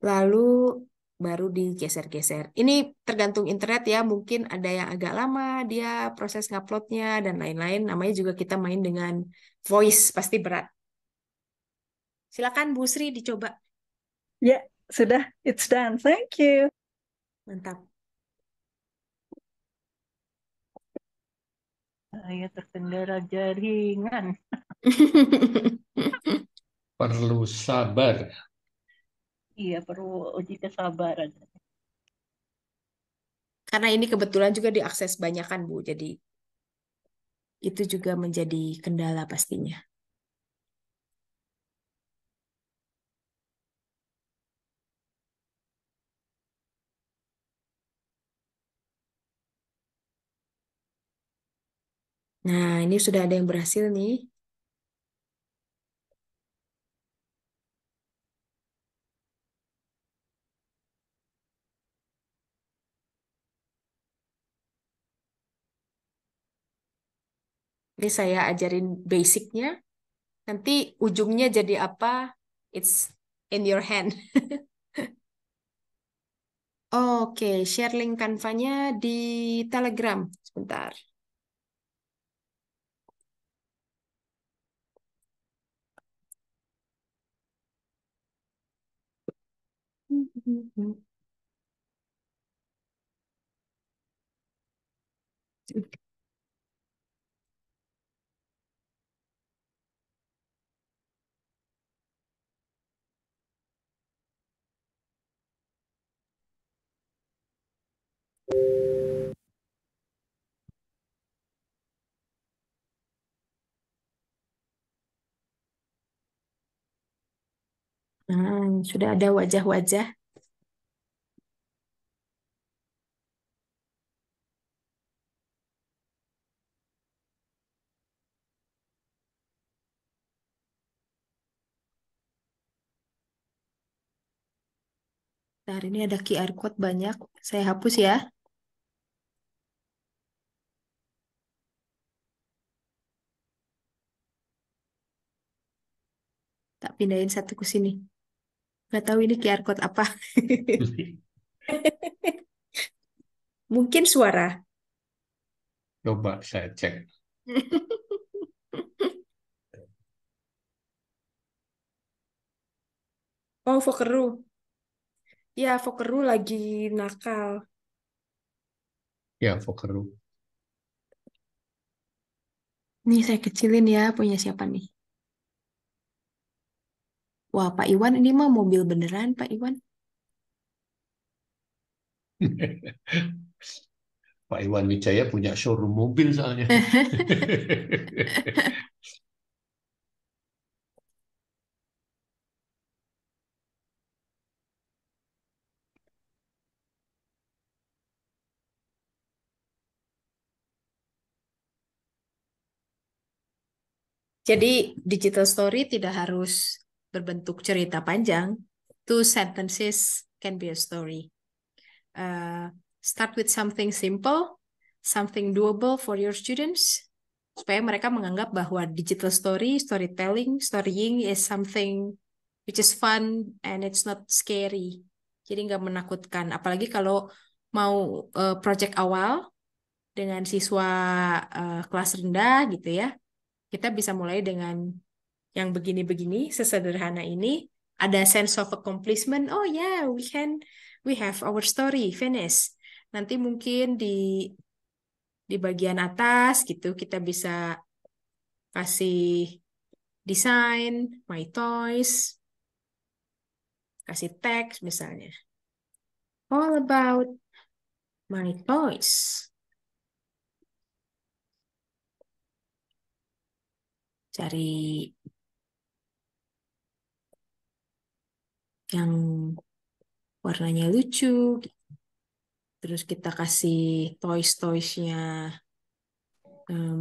lalu baru digeser-geser. Ini tergantung internet ya, mungkin ada yang agak lama dia proses nguploadnya dan lain-lain. Namanya juga kita main dengan voice, pasti berat. Silakan Bu Sri dicoba. Ya, yeah, sudah. It's done. Thank you. Mantap. saya terkendara jaringan. perlu sabar. Iya, perlu uji kesabaran. Karena ini kebetulan juga diakses banyak kan, Bu. Jadi itu juga menjadi kendala pastinya. Nah, ini sudah ada yang berhasil nih. Ini saya ajarin basicnya. Nanti ujungnya jadi apa? It's in your hand. Oke, okay, share link kanvanya di Telegram. Sebentar. hmm sudah ada wajah-wajah. hari ini ada QR code banyak. Saya hapus ya. Tak pindahin satu ke sini. Gak tahu ini QR code apa. Mungkin suara. Coba saya cek. oh, Fokeru. Ya, Fokeru lagi nakal. Ya, Fokeru. Nih saya kecilin ya, punya siapa nih? Wah, Pak Iwan ini mah mobil beneran, Pak Iwan. Pak Iwan Wijaya punya showroom mobil soalnya. Jadi digital story tidak harus berbentuk cerita panjang. Two sentences can be a story. Uh, start with something simple, something doable for your students, supaya mereka menganggap bahwa digital story, storytelling, storying is something which is fun and it's not scary. Jadi nggak menakutkan. Apalagi kalau mau uh, project awal dengan siswa uh, kelas rendah gitu ya kita bisa mulai dengan yang begini-begini sesederhana ini ada sense of accomplishment oh yeah we can we have our story finish nanti mungkin di di bagian atas gitu kita bisa kasih desain my toys kasih teks misalnya all about my toys cari yang warnanya lucu terus kita kasih toys toysnya um,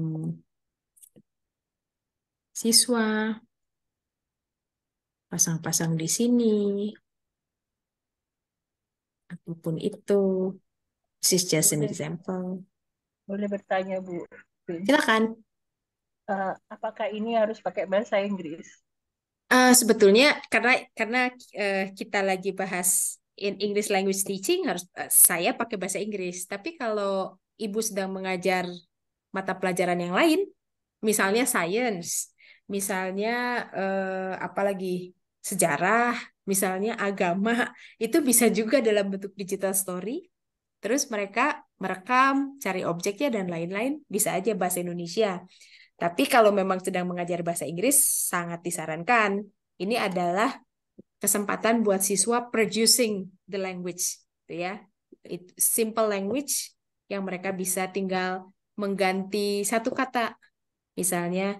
siswa pasang-pasang di sini ataupun itu this is just an example boleh bertanya bu silakan uh, apakah ini harus pakai bahasa Inggris? Uh, sebetulnya karena karena uh, kita lagi bahas in English language teaching harus uh, saya pakai bahasa Inggris. Tapi kalau ibu sedang mengajar mata pelajaran yang lain, misalnya science, misalnya uh, apalagi sejarah, misalnya agama, itu bisa juga dalam bentuk digital story. Terus mereka merekam, cari objeknya dan lain-lain, bisa aja bahasa Indonesia. Tapi kalau memang sedang mengajar bahasa Inggris, sangat disarankan. Ini adalah kesempatan buat siswa producing the language, gitu ya. It, simple language yang mereka bisa tinggal mengganti satu kata. Misalnya,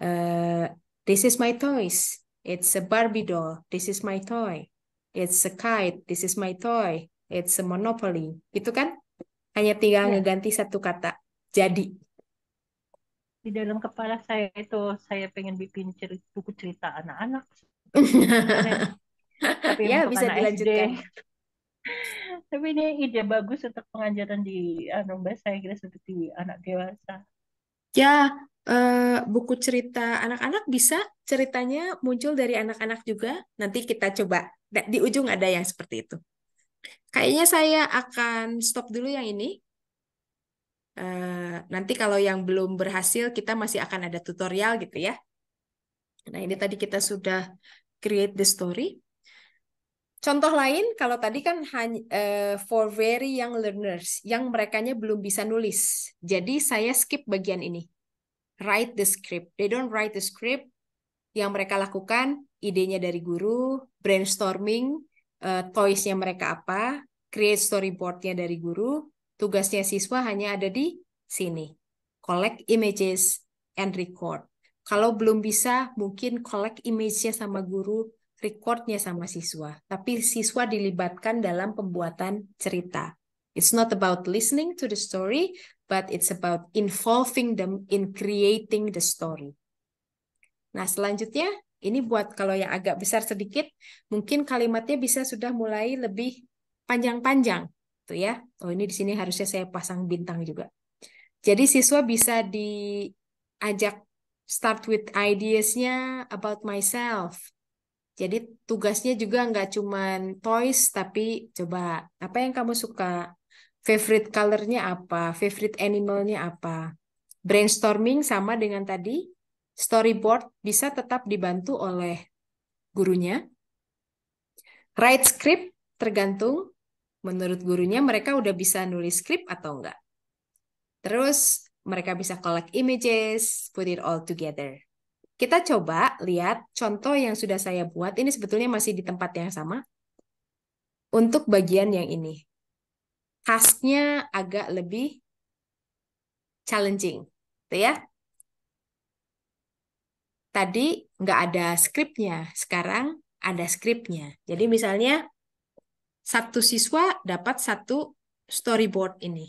uh, this is my toys, it's a Barbie doll, this is my toy, it's a kite, this is my toy, it's a monopoly, itu kan? Hanya tinggal mengganti ya. yeah. satu kata. Jadi, di dalam kepala saya itu saya pengen bikin cerita, buku cerita anak-anak. Tapi ya bisa dilanjutkan. SD. Tapi ini ide bagus untuk pengajaran di anu bahasa Inggris untuk di anak dewasa. Ya, uh, buku cerita anak-anak bisa ceritanya muncul dari anak-anak juga. Nanti kita coba di ujung ada yang seperti itu. Kayaknya saya akan stop dulu yang ini Eh, nanti kalau yang belum berhasil kita masih akan ada tutorial gitu ya. Nah ini tadi kita sudah create the story. Contoh lain kalau tadi kan hanya uh, eh, for very young learners yang merekanya belum bisa nulis. Jadi saya skip bagian ini. Write the script. They don't write the script. Yang mereka lakukan idenya dari guru, brainstorming, uh, toysnya mereka apa, create storyboardnya dari guru, Tugasnya siswa hanya ada di sini. Collect images and record. Kalau belum bisa, mungkin collect image-nya sama guru, record-nya sama siswa. Tapi siswa dilibatkan dalam pembuatan cerita. It's not about listening to the story, but it's about involving them in creating the story. Nah, selanjutnya ini buat kalau yang agak besar sedikit, mungkin kalimatnya bisa sudah mulai lebih panjang-panjang tuh gitu ya. Oh ini di sini harusnya saya pasang bintang juga. Jadi siswa bisa diajak start with ideas-nya about myself. Jadi tugasnya juga nggak cuma toys, tapi coba apa yang kamu suka, favorite color-nya apa, favorite animal-nya apa. Brainstorming sama dengan tadi, storyboard bisa tetap dibantu oleh gurunya. Write script tergantung menurut gurunya mereka udah bisa nulis skrip atau enggak. Terus mereka bisa collect images, put it all together. Kita coba lihat contoh yang sudah saya buat. Ini sebetulnya masih di tempat yang sama. Untuk bagian yang ini. Khasnya agak lebih challenging. Gitu ya. Tadi nggak ada skripnya. Sekarang ada skripnya. Jadi misalnya satu siswa dapat satu storyboard ini.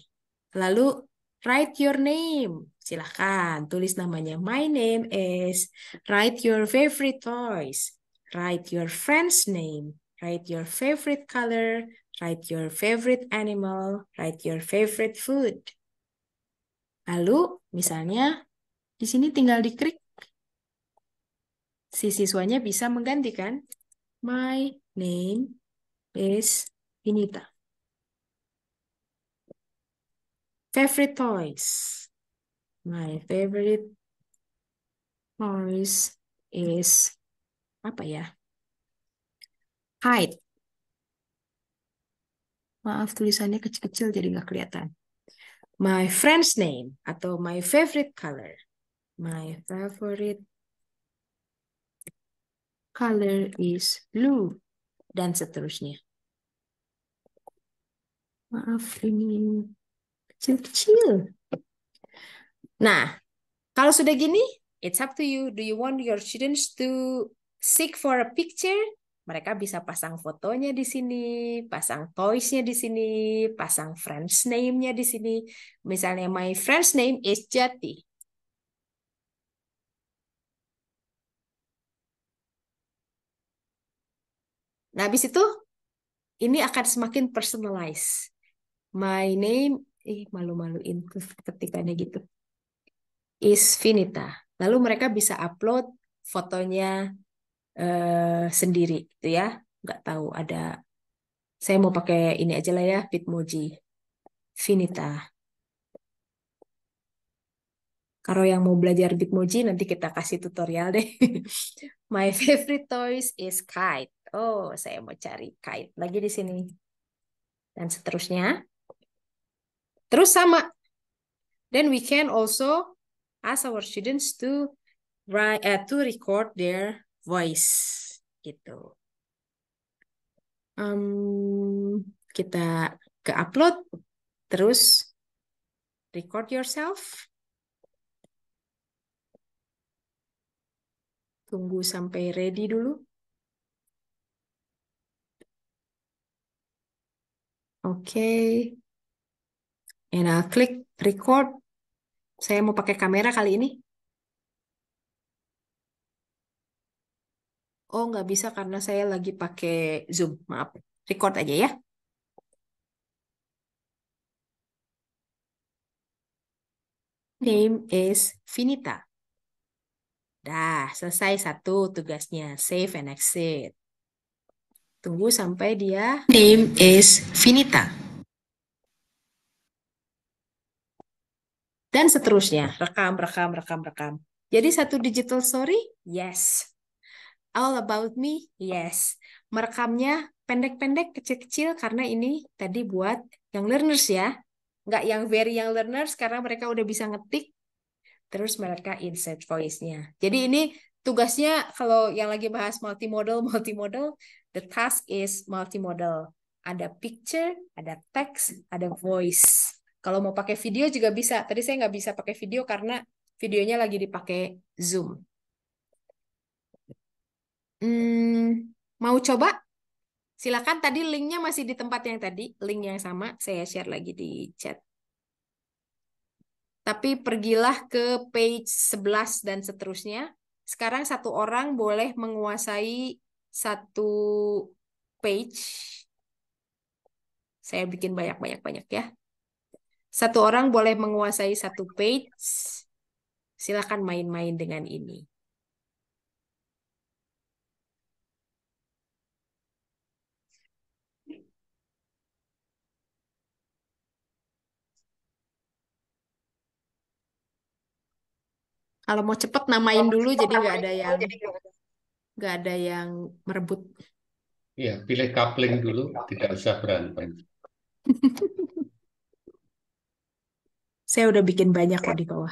Lalu write your name. Silahkan tulis namanya. My name is. Write your favorite toys. Write your friend's name. Write your favorite color. Write your favorite animal. Write your favorite food. Lalu misalnya di sini tinggal diklik. Si siswanya bisa menggantikan. My name is finita. Favorite toys. My favorite toys is apa ya? Hide. Maaf tulisannya kecil-kecil jadi nggak kelihatan. My friend's name atau my favorite color. My favorite color is blue dan seterusnya. Maaf, ini kecil-kecil. Nah, kalau sudah gini, it's up to you. Do you want your students to seek for a picture? Mereka bisa pasang fotonya di sini, pasang toys-nya di sini, pasang friends name-nya di sini. Misalnya my friend's name is Jati. Nah, habis itu ini akan semakin personalized. My name, ih malu-maluin tuh ketikannya gitu, is Finita. Lalu mereka bisa upload fotonya eh, sendiri gitu ya. Nggak tahu ada, saya mau pakai ini aja lah ya, Bitmoji. Finita. Kalau yang mau belajar Bitmoji nanti kita kasih tutorial deh. My favorite toys is kite. Oh, saya mau cari kite lagi di sini. Dan seterusnya. Terus sama. Then we can also ask our students to write uh, to record their voice gitu. Um, kita ke upload terus record yourself. Tunggu sampai ready dulu. Oke. Okay. And ya, nah, I'll click record. Saya mau pakai kamera kali ini. Oh, nggak bisa karena saya lagi pakai Zoom. Maaf. Record aja ya. Name is Vinita. Dah, selesai satu tugasnya. Save and exit. Tunggu sampai dia... Name is Vinita. dan seterusnya. Rekam, rekam, rekam, rekam. Jadi satu digital story, yes. All about me, yes. Merekamnya pendek-pendek, kecil-kecil karena ini tadi buat yang learners ya. Nggak yang very young learners karena mereka udah bisa ngetik. Terus mereka insert voice-nya. Jadi ini tugasnya kalau yang lagi bahas multimodal, multimodal, the task is multimodal. Ada picture, ada text, ada voice. Kalau mau pakai video juga bisa. Tadi saya nggak bisa pakai video karena videonya lagi dipakai Zoom. Hmm, mau coba? Silakan tadi linknya masih di tempat yang tadi, link yang sama saya share lagi di chat. Tapi pergilah ke page 11 dan seterusnya. Sekarang satu orang boleh menguasai satu page. Saya bikin banyak-banyak-banyak ya. Satu orang boleh menguasai satu page. Silakan main-main dengan ini. Kalau mau cepat namain Kalau dulu cepet jadi nggak ada yang nggak ada yang merebut. Iya, pilih coupling dulu, tidak usah berantem. Saya udah bikin banyak kok di bawah.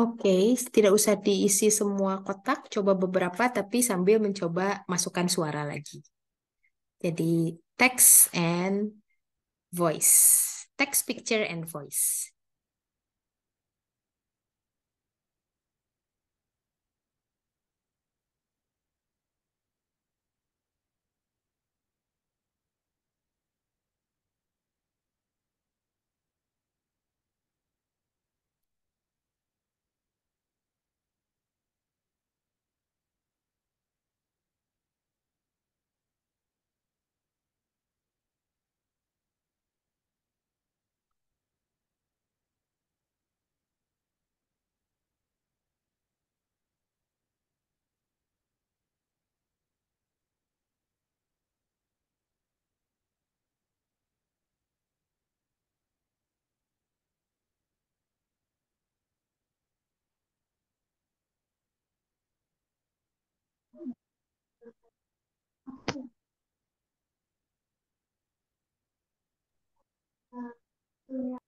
Oke, tidak usah diisi semua kotak, coba beberapa tapi sambil mencoba masukkan suara lagi. Jadi text and voice. Text, picture, and voice. 嗯。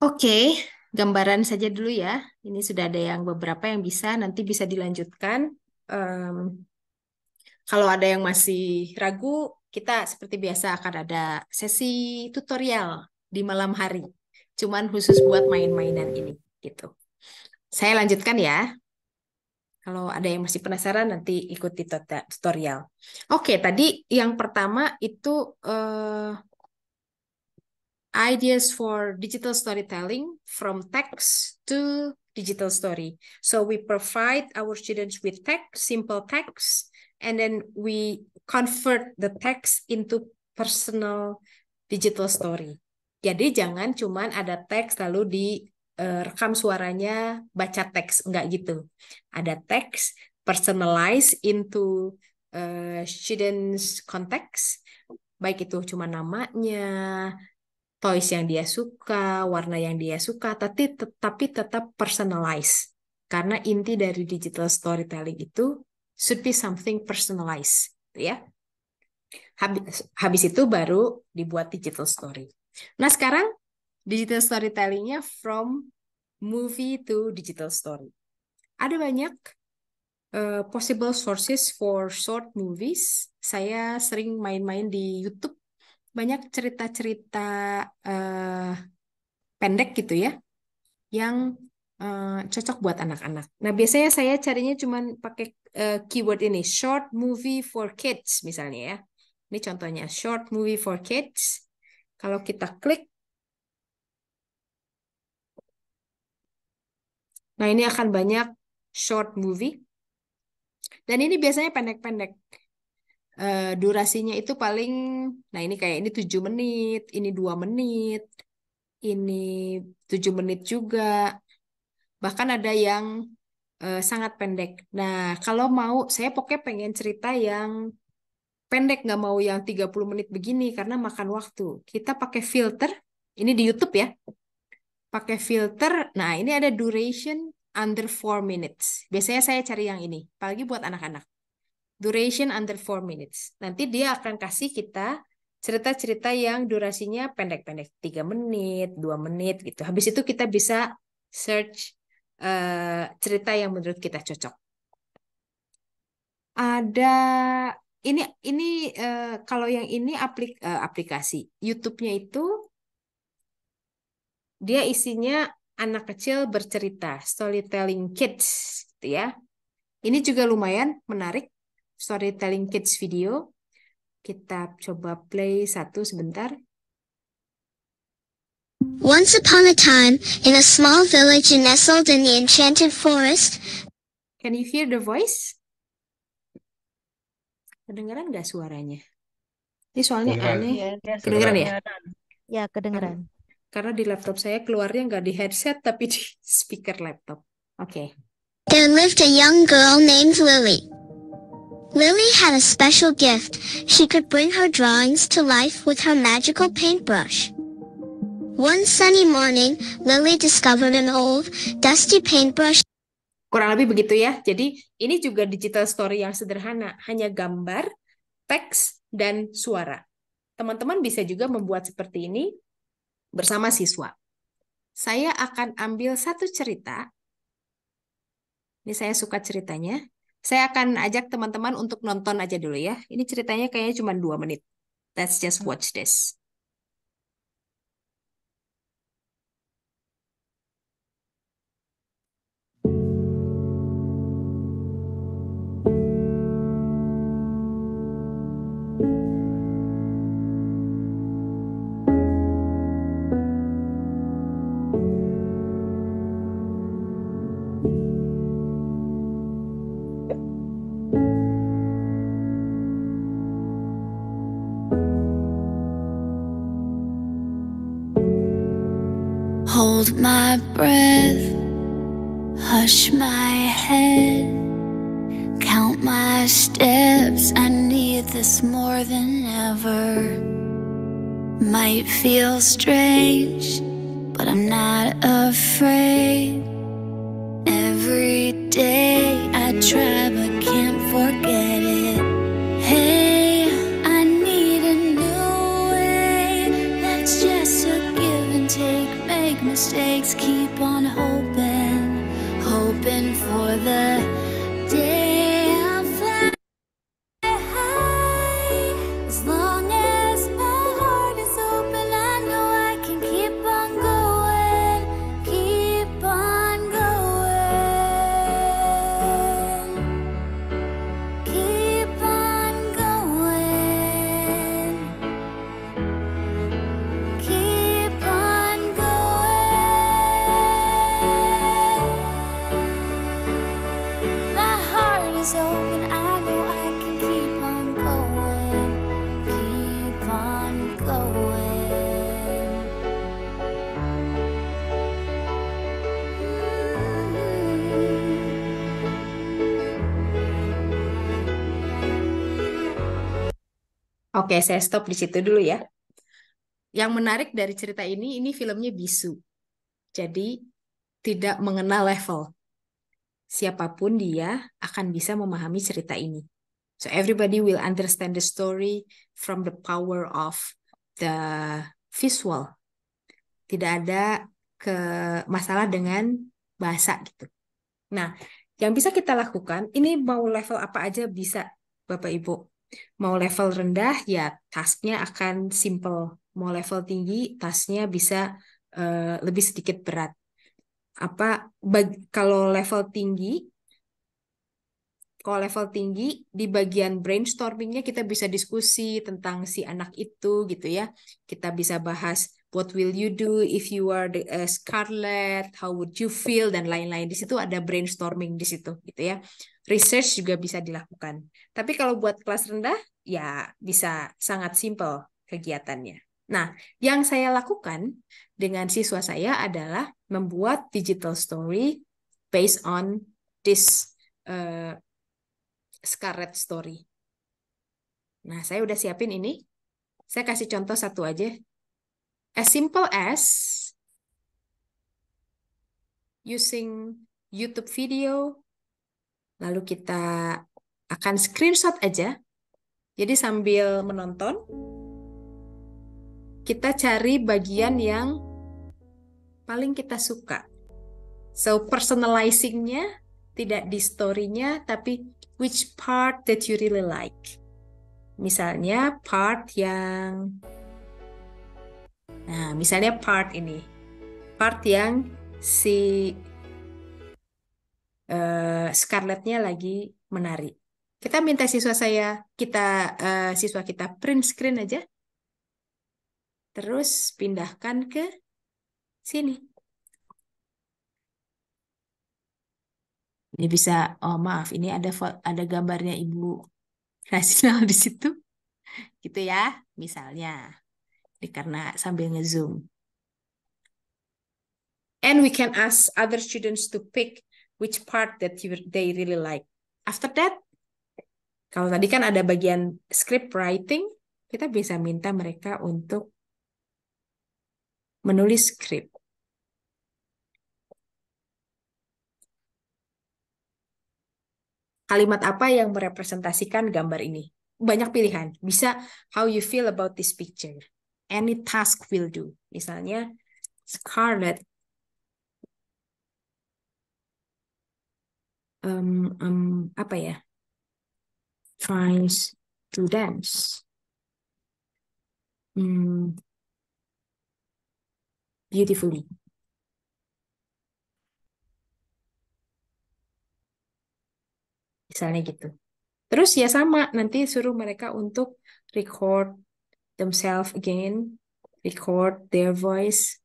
Oke, gambaran saja dulu ya. Ini sudah ada yang beberapa yang bisa, nanti bisa dilanjutkan. Um, kalau ada yang masih ragu, kita seperti biasa akan ada sesi tutorial di malam hari. Cuman khusus buat main-mainan ini, gitu. Saya lanjutkan ya. Kalau ada yang masih penasaran, nanti ikuti tutorial. Oke, tadi yang pertama itu Uh, ideas for digital storytelling from text to digital story. So we provide our students with text, simple text, and then we convert the text into personal digital story. Jadi jangan cuman ada teks lalu di uh, rekam suaranya baca teks enggak gitu. Ada teks personalized into uh, students context baik itu cuma namanya, toys yang dia suka, warna yang dia suka, tapi tetapi tetap personalize. Karena inti dari digital storytelling itu should be something personalized, gitu ya. Habis, habis itu baru dibuat digital story. Nah sekarang digital storytellingnya from movie to digital story. Ada banyak uh, possible sources for short movies. Saya sering main-main di YouTube banyak cerita-cerita uh, pendek gitu ya yang uh, cocok buat anak-anak. Nah, biasanya saya carinya cuma pakai uh, keyword ini, short movie for kids misalnya ya. Ini contohnya short movie for kids. Kalau kita klik Nah, ini akan banyak short movie. Dan ini biasanya pendek-pendek uh, durasinya itu paling nah ini kayak ini tujuh menit, ini dua menit, ini tujuh menit juga. Bahkan ada yang uh, sangat pendek. Nah, kalau mau saya pokoknya pengen cerita yang pendek nggak mau yang 30 menit begini karena makan waktu. Kita pakai filter, ini di YouTube ya. Pakai filter. Nah, ini ada duration under 4 minutes. Biasanya saya cari yang ini, apalagi buat anak-anak duration under 4 minutes. Nanti dia akan kasih kita cerita-cerita yang durasinya pendek-pendek, 3 menit, 2 menit gitu. Habis itu kita bisa search uh, cerita yang menurut kita cocok. Ada ini ini uh, kalau yang ini aplik, uh, aplikasi YouTube-nya itu dia isinya anak kecil bercerita, storytelling kids gitu ya. Ini juga lumayan menarik storytelling kids video. Kita coba play satu sebentar. Once upon a time, in a small village nestled in the enchanted forest. Can you hear the voice? Kedengeran nggak suaranya? Ini soalnya kedengeran. aneh. Ya, kedengeran ya? Ya, kedengeran. Karena di laptop saya keluarnya nggak di headset, tapi di speaker laptop. Oke. Okay. There lived a young girl named Lily. Lily had a special gift. She could bring her drawings to life with her magical paintbrush. One sunny morning, Lily discovered an old, dusty paintbrush. Kurang lebih begitu ya. Jadi ini juga digital story yang sederhana, hanya gambar, teks, dan suara. Teman-teman bisa juga membuat seperti ini bersama siswa. Saya akan ambil satu cerita. Ini saya suka ceritanya. Saya akan ajak teman-teman untuk nonton aja dulu ya. Ini ceritanya kayaknya cuma dua menit. Let's just hmm. watch this. hold my breath, hush my head, count my steps. I need this more than ever. Might feel strange, but I'm not afraid. Every day I try, but can't forget. mistakes, keep on hoping, hoping for the Oke, saya stop di situ dulu ya. Yang menarik dari cerita ini, ini filmnya bisu. Jadi tidak mengenal level. Siapapun dia akan bisa memahami cerita ini. So everybody will understand the story from the power of the visual. Tidak ada ke masalah dengan bahasa gitu. Nah, yang bisa kita lakukan ini mau level apa aja bisa Bapak Ibu. Mau level rendah ya tasknya akan simple, mau level tinggi tasknya bisa uh, lebih sedikit berat. Apa bag, kalau level tinggi kalau level tinggi di bagian brainstormingnya kita bisa diskusi tentang si anak itu gitu ya. Kita bisa bahas what will you do if you are the uh, eh, scarlet, how would you feel dan lain-lain. Di situ ada brainstorming di situ gitu ya. Research juga bisa dilakukan. Tapi kalau buat kelas rendah ya bisa sangat simple kegiatannya. Nah, yang saya lakukan dengan siswa saya adalah membuat digital story based on this uh, eh, Scarlet Story. Nah, saya udah siapin ini. Saya kasih contoh satu aja as simple as using YouTube video, lalu kita akan screenshot aja. Jadi sambil menonton, kita cari bagian yang paling kita suka. So personalizing-nya tidak di story-nya, tapi which part that you really like. Misalnya part yang Nah, misalnya part ini. Part yang si uh, Scarlett-nya lagi menari. Kita minta siswa saya, kita uh, siswa kita print screen aja. Terus pindahkan ke sini. Ini bisa, oh maaf, ini ada ada gambarnya Ibu rasional di situ. Gitu ya, misalnya karena sambil ngezoom. And we can ask other students to pick which part that you, they really like. After that, kalau tadi kan ada bagian script writing, kita bisa minta mereka untuk menulis script Kalimat apa yang merepresentasikan gambar ini? Banyak pilihan. Bisa how you feel about this picture any task will do. Misalnya, Scarlett um, um, apa ya tries to dance. Hmm. Beautifully. Misalnya gitu. Terus ya sama, nanti suruh mereka untuk record themselves again, record their voice.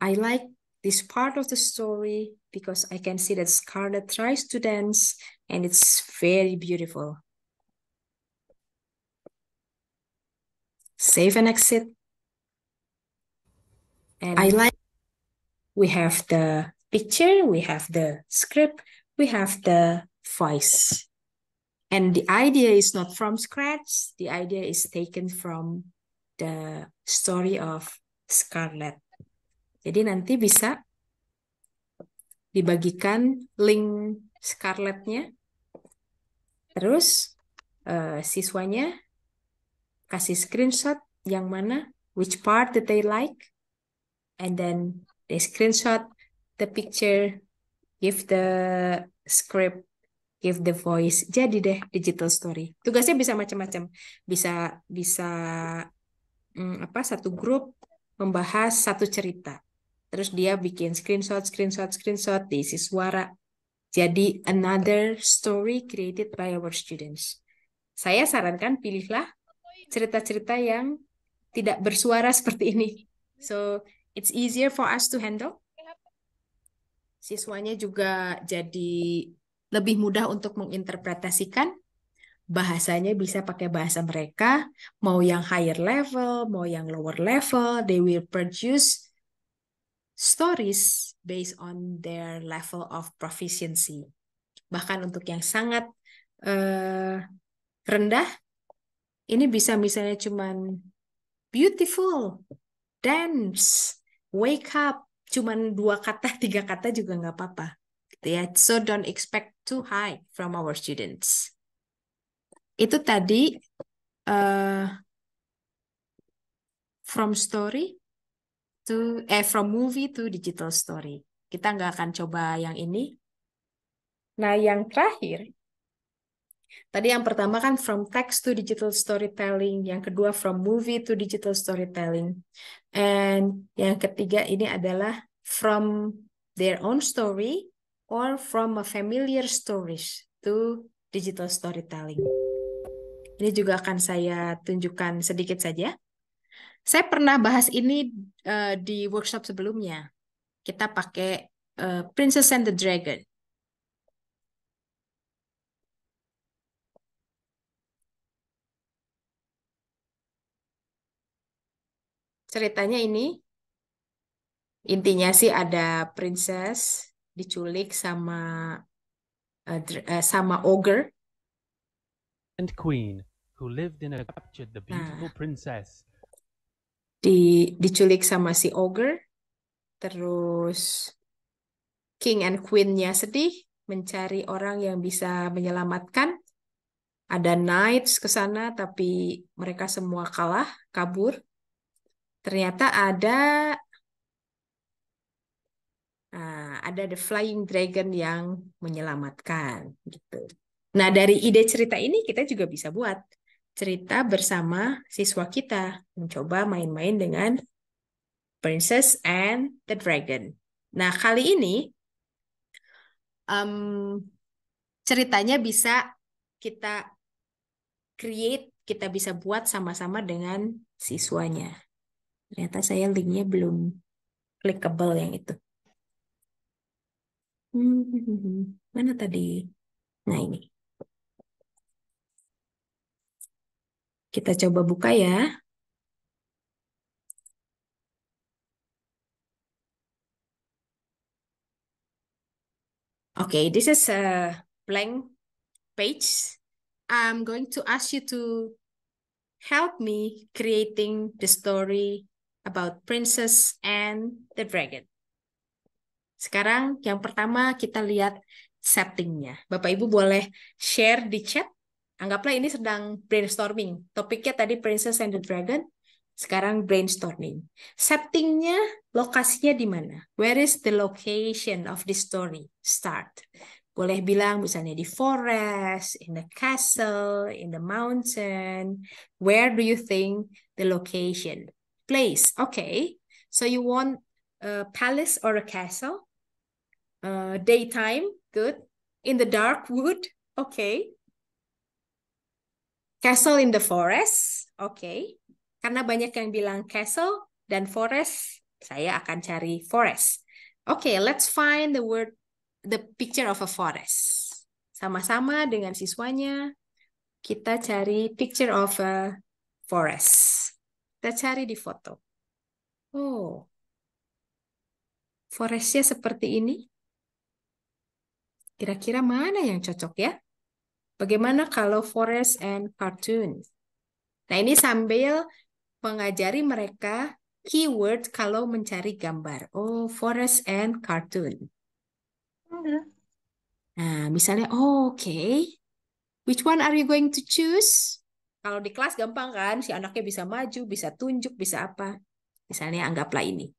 I like this part of the story because I can see that Scarlett tries to dance and it's very beautiful. Save and exit. And I like we have the picture, we have the script, we have the voice. And the idea is not from scratch, the idea is taken from the story of Scarlett. Jadi nanti bisa dibagikan link Scarlett-nya. Terus uh, siswanya kasih screenshot yang mana, which part that they like, and then they screenshot the picture give the script, give the voice. Jadi deh digital story. Tugasnya bisa macam-macam. Bisa bisa hmm, apa satu grup membahas satu cerita. Terus dia bikin screenshot, screenshot, screenshot diisi suara. Jadi another story created by our students. Saya sarankan pilihlah cerita-cerita yang tidak bersuara seperti ini. So it's easier for us to handle siswanya juga jadi lebih mudah untuk menginterpretasikan bahasanya bisa pakai bahasa mereka, mau yang higher level, mau yang lower level, they will produce stories based on their level of proficiency. Bahkan untuk yang sangat uh, rendah, ini bisa misalnya cuman beautiful, dance, wake up, cuman dua kata tiga kata juga nggak apa-apa gitu ya so don't expect too high from our students itu tadi uh, from story to eh from movie to digital story kita nggak akan coba yang ini nah yang terakhir Tadi yang pertama kan from text to digital storytelling, yang kedua from movie to digital storytelling. And yang ketiga ini adalah from their own story or from a familiar stories to digital storytelling. Ini juga akan saya tunjukkan sedikit saja. Saya pernah bahas ini uh, di workshop sebelumnya. Kita pakai uh, Princess and the Dragon. ceritanya ini intinya sih ada princess diculik sama uh, sama ogre and queen who lived in a captured the beautiful nah, princess di diculik sama si ogre terus king and queennya sedih mencari orang yang bisa menyelamatkan ada knights ke sana tapi mereka semua kalah kabur ternyata ada ah, ada the flying dragon yang menyelamatkan gitu. Nah, dari ide cerita ini kita juga bisa buat cerita bersama siswa kita, mencoba main-main dengan Princess and the Dragon. Nah, kali ini um, ceritanya bisa kita create, kita bisa buat sama-sama dengan siswanya. Ternyata saya linknya belum clickable yang itu. Hmm, hmm, hmm, hmm, mana tadi? Nah ini. Kita coba buka ya. Okay, this is a blank page. I'm going to ask you to help me creating the story about Princess and the Dragon. Sekarang yang pertama kita lihat settingnya. Bapak Ibu boleh share di chat. Anggaplah ini sedang brainstorming. Topiknya tadi Princess and the Dragon. Sekarang brainstorming. Settingnya, lokasinya di mana? Where is the location of the story? Start. Boleh bilang misalnya di forest, in the castle, in the mountain. Where do you think the location? place. Okay, so you want a palace or a castle? Uh, daytime, good. In the dark wood, okay. Castle in the forest, okay. Karena banyak yang bilang castle dan forest, saya akan cari forest. Okay, let's find the word, the picture of a forest. Sama-sama dengan siswanya, kita cari picture of a forest. Kita cari di foto. Oh, forestnya seperti ini. Kira-kira mana yang cocok ya? Bagaimana kalau forest and cartoon? Nah, ini sambil mengajari mereka keyword kalau mencari gambar. Oh, forest and cartoon. Nah, misalnya, oh, oke. Okay. Which one are you going to choose? Kalau di kelas gampang kan, si anaknya bisa maju, bisa tunjuk, bisa apa. Misalnya anggaplah ini.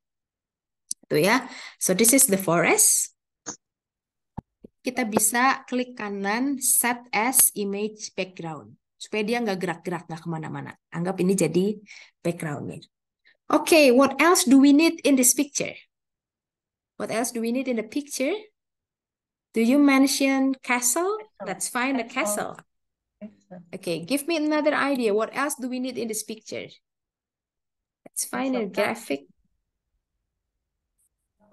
Itu ya. So this is the forest. Kita bisa klik kanan set as image background. Supaya dia nggak gerak-gerak, nggak kemana-mana. Anggap ini jadi backgroundnya. Oke, okay, what else do we need in this picture? What else do we need in the picture? Do you mention castle? Let's find the castle. Okay, give me another idea. What else do we need in this picture? Let's find a graphic.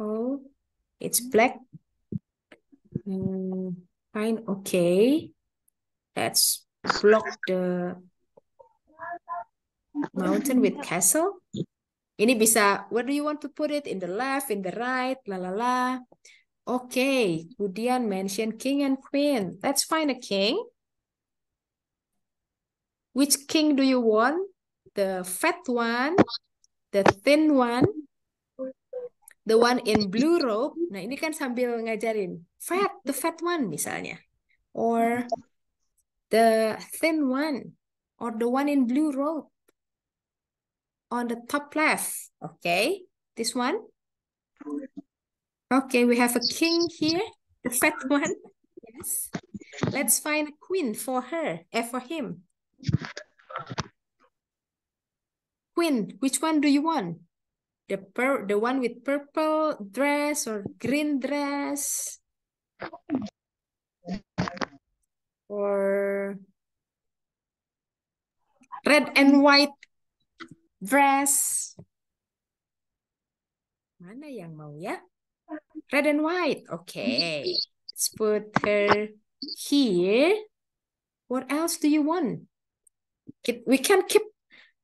Oh, it's black. Mm, fine, okay. Let's block the mountain with castle. Ini bisa, where do you want to put it? In the left, in the right, la la la. Okay, kemudian mentioned king and queen. Let's find a king. Which king do you want? The fat one, the thin one, the one in blue robe. Nah, ini kan sambil ngajarin fat, the fat one misalnya. Or the thin one or the one in blue robe on the top left. Okay, this one. Okay, we have a king here, the fat one. Yes. Let's find a queen for her, eh, for him. Queen, which one do you want? The per the one with purple dress or green dress? Or red and white dress. Mana yang mau ya? Red and white. Okay. Let's put her here. What else do you want? we can keep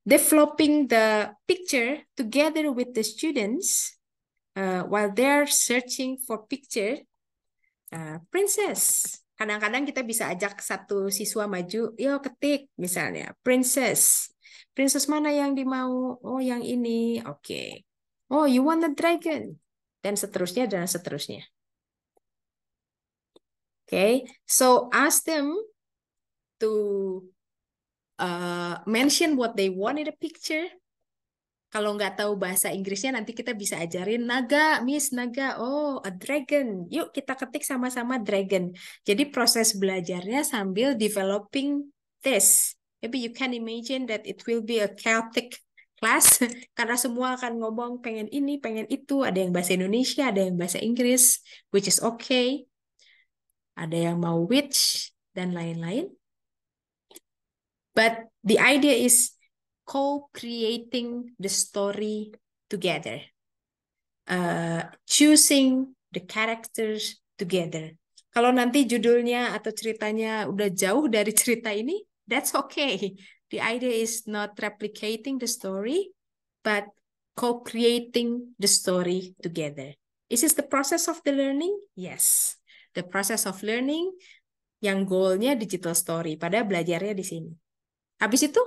developing the picture together with the students uh, while are searching for picture uh, princess. Kadang-kadang kita bisa ajak satu siswa maju, yo ketik misalnya princess. Princess mana yang dimau? Oh yang ini, oke. Okay. Oh you want the dragon dan seterusnya dan seterusnya. Oke, okay. so ask them to Eh, mention what they want in the picture. Kalau nggak tahu bahasa Inggrisnya nanti kita bisa ajarin naga, Miss Naga. Oh, a dragon. Yuk kita ketik sama-sama dragon. Jadi proses belajarnya sambil developing this. Maybe you can imagine that it will be a chaotic class karena semua akan ngomong pengen ini, pengen itu, ada yang bahasa Indonesia, ada yang bahasa Inggris, which is okay. Ada yang mau which dan lain-lain. But the idea is co-creating the story together, uh, choosing the characters together. Kalau nanti judulnya atau ceritanya udah jauh dari cerita ini, that's okay. The idea is not replicating the story, but co-creating the story together. Is this the process of the learning? Yes. The process of learning yang goalnya digital story, pada belajarnya di sini. Habis itu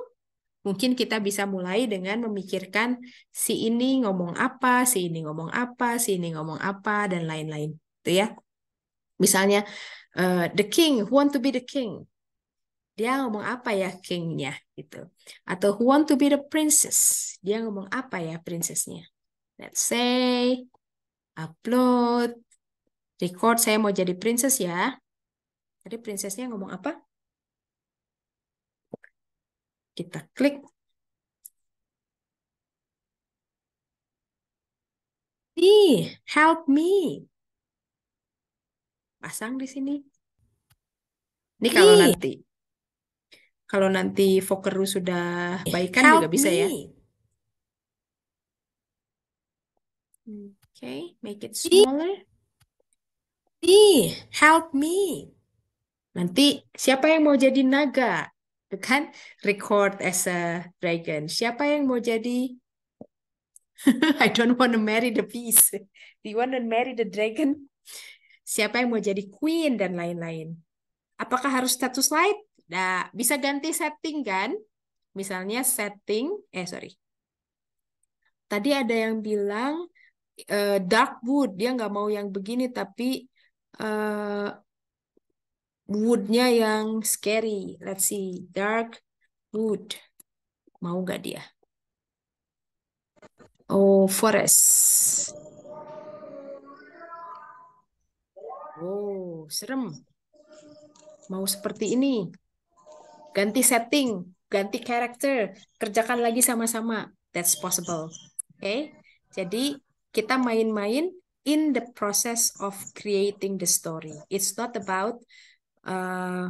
mungkin kita bisa mulai dengan memikirkan si ini ngomong apa, si ini ngomong apa, si ini ngomong apa dan lain-lain, itu ya. Misalnya uh, the king, who want to be the king? Dia ngomong apa ya kingnya gitu. Atau who want to be the princess? Dia ngomong apa ya princessnya? Let's say upload record saya mau jadi princess ya. Tadi princessnya ngomong apa? Kita klik. Me, help me. Pasang di sini. Ini kalau nanti kalau nanti Fokeru sudah baikkan help juga bisa me. ya. Okay, make it smaller. Me, help me. Nanti siapa yang mau jadi naga? kan record as a dragon. Siapa yang mau jadi? I don't want to marry the beast. Do you want to marry the dragon? Siapa yang mau jadi queen dan lain-lain? Apakah harus status light? Nah, bisa ganti setting kan? Misalnya setting, eh sorry. Tadi ada yang bilang uh, dark wood dia nggak mau yang begini tapi uh, woodnya yang scary. Let's see, dark wood. Mau gak dia? Oh, forest. Oh, serem. Mau seperti ini. Ganti setting, ganti karakter, kerjakan lagi sama-sama. That's possible. Oke. Okay? Jadi kita main-main in the process of creating the story. It's not about uh,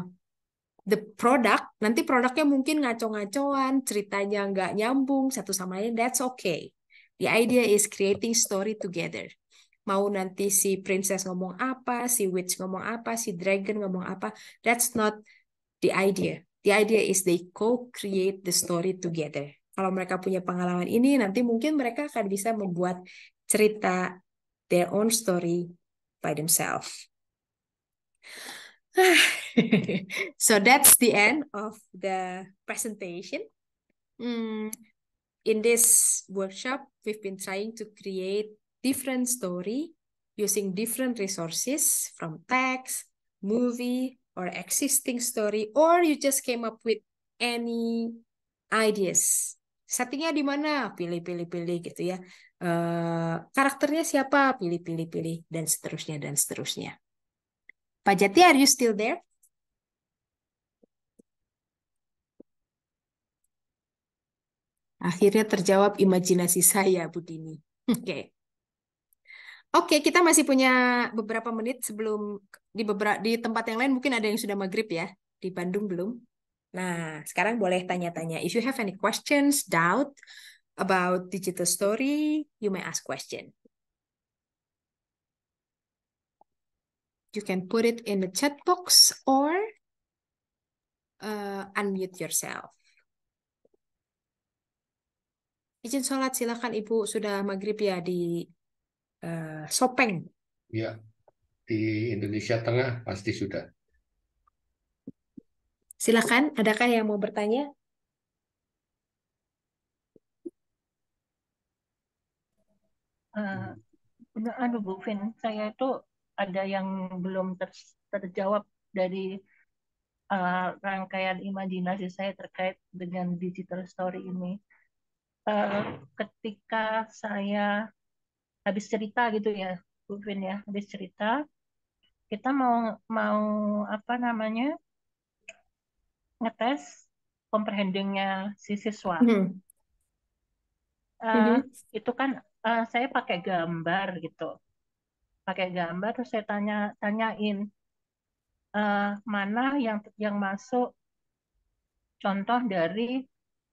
the product nanti produknya mungkin ngaco-ngacoan ceritanya nggak nyambung satu sama lain that's okay the idea is creating story together mau nanti si princess ngomong apa si witch ngomong apa si dragon ngomong apa that's not the idea the idea is they co-create the story together kalau mereka punya pengalaman ini nanti mungkin mereka akan bisa membuat cerita their own story by themselves so that's the end of the presentation. Mm, in this workshop, we've been trying to create different story using different resources from text, movie, or existing story, or you just came up with any ideas. Settingnya di mana? Pilih-pilih-pilih gitu ya. Uh, karakternya siapa? Pilih-pilih-pilih dan seterusnya dan seterusnya. Pajati, are you still there? Akhirnya terjawab imajinasi saya, Bu Oke. Okay. Oke, okay, kita masih punya beberapa menit sebelum di beberapa di tempat yang lain mungkin ada yang sudah maghrib ya. Di Bandung belum. Nah, sekarang boleh tanya-tanya. If you have any questions, doubt about digital story, you may ask question. You can put it in the chat box or uh, unmute yourself. Izin sholat silakan Ibu sudah maghrib ya di uh, Sopeng. Ya di Indonesia Tengah pasti sudah. Silakan, adakah yang mau bertanya? Uh, anu Bu Vin, saya itu ada yang belum ter, terjawab dari uh, rangkaian imajinasi saya terkait dengan digital story ini. Uh, ketika saya habis cerita gitu ya, Bu Vin ya, habis cerita, kita mau mau apa namanya ngetes comprehendingnya si siswa. Hmm. Uh, mm -hmm. Itu kan uh, saya pakai gambar gitu pakai gambar terus saya tanya tanyain uh, mana yang yang masuk contoh dari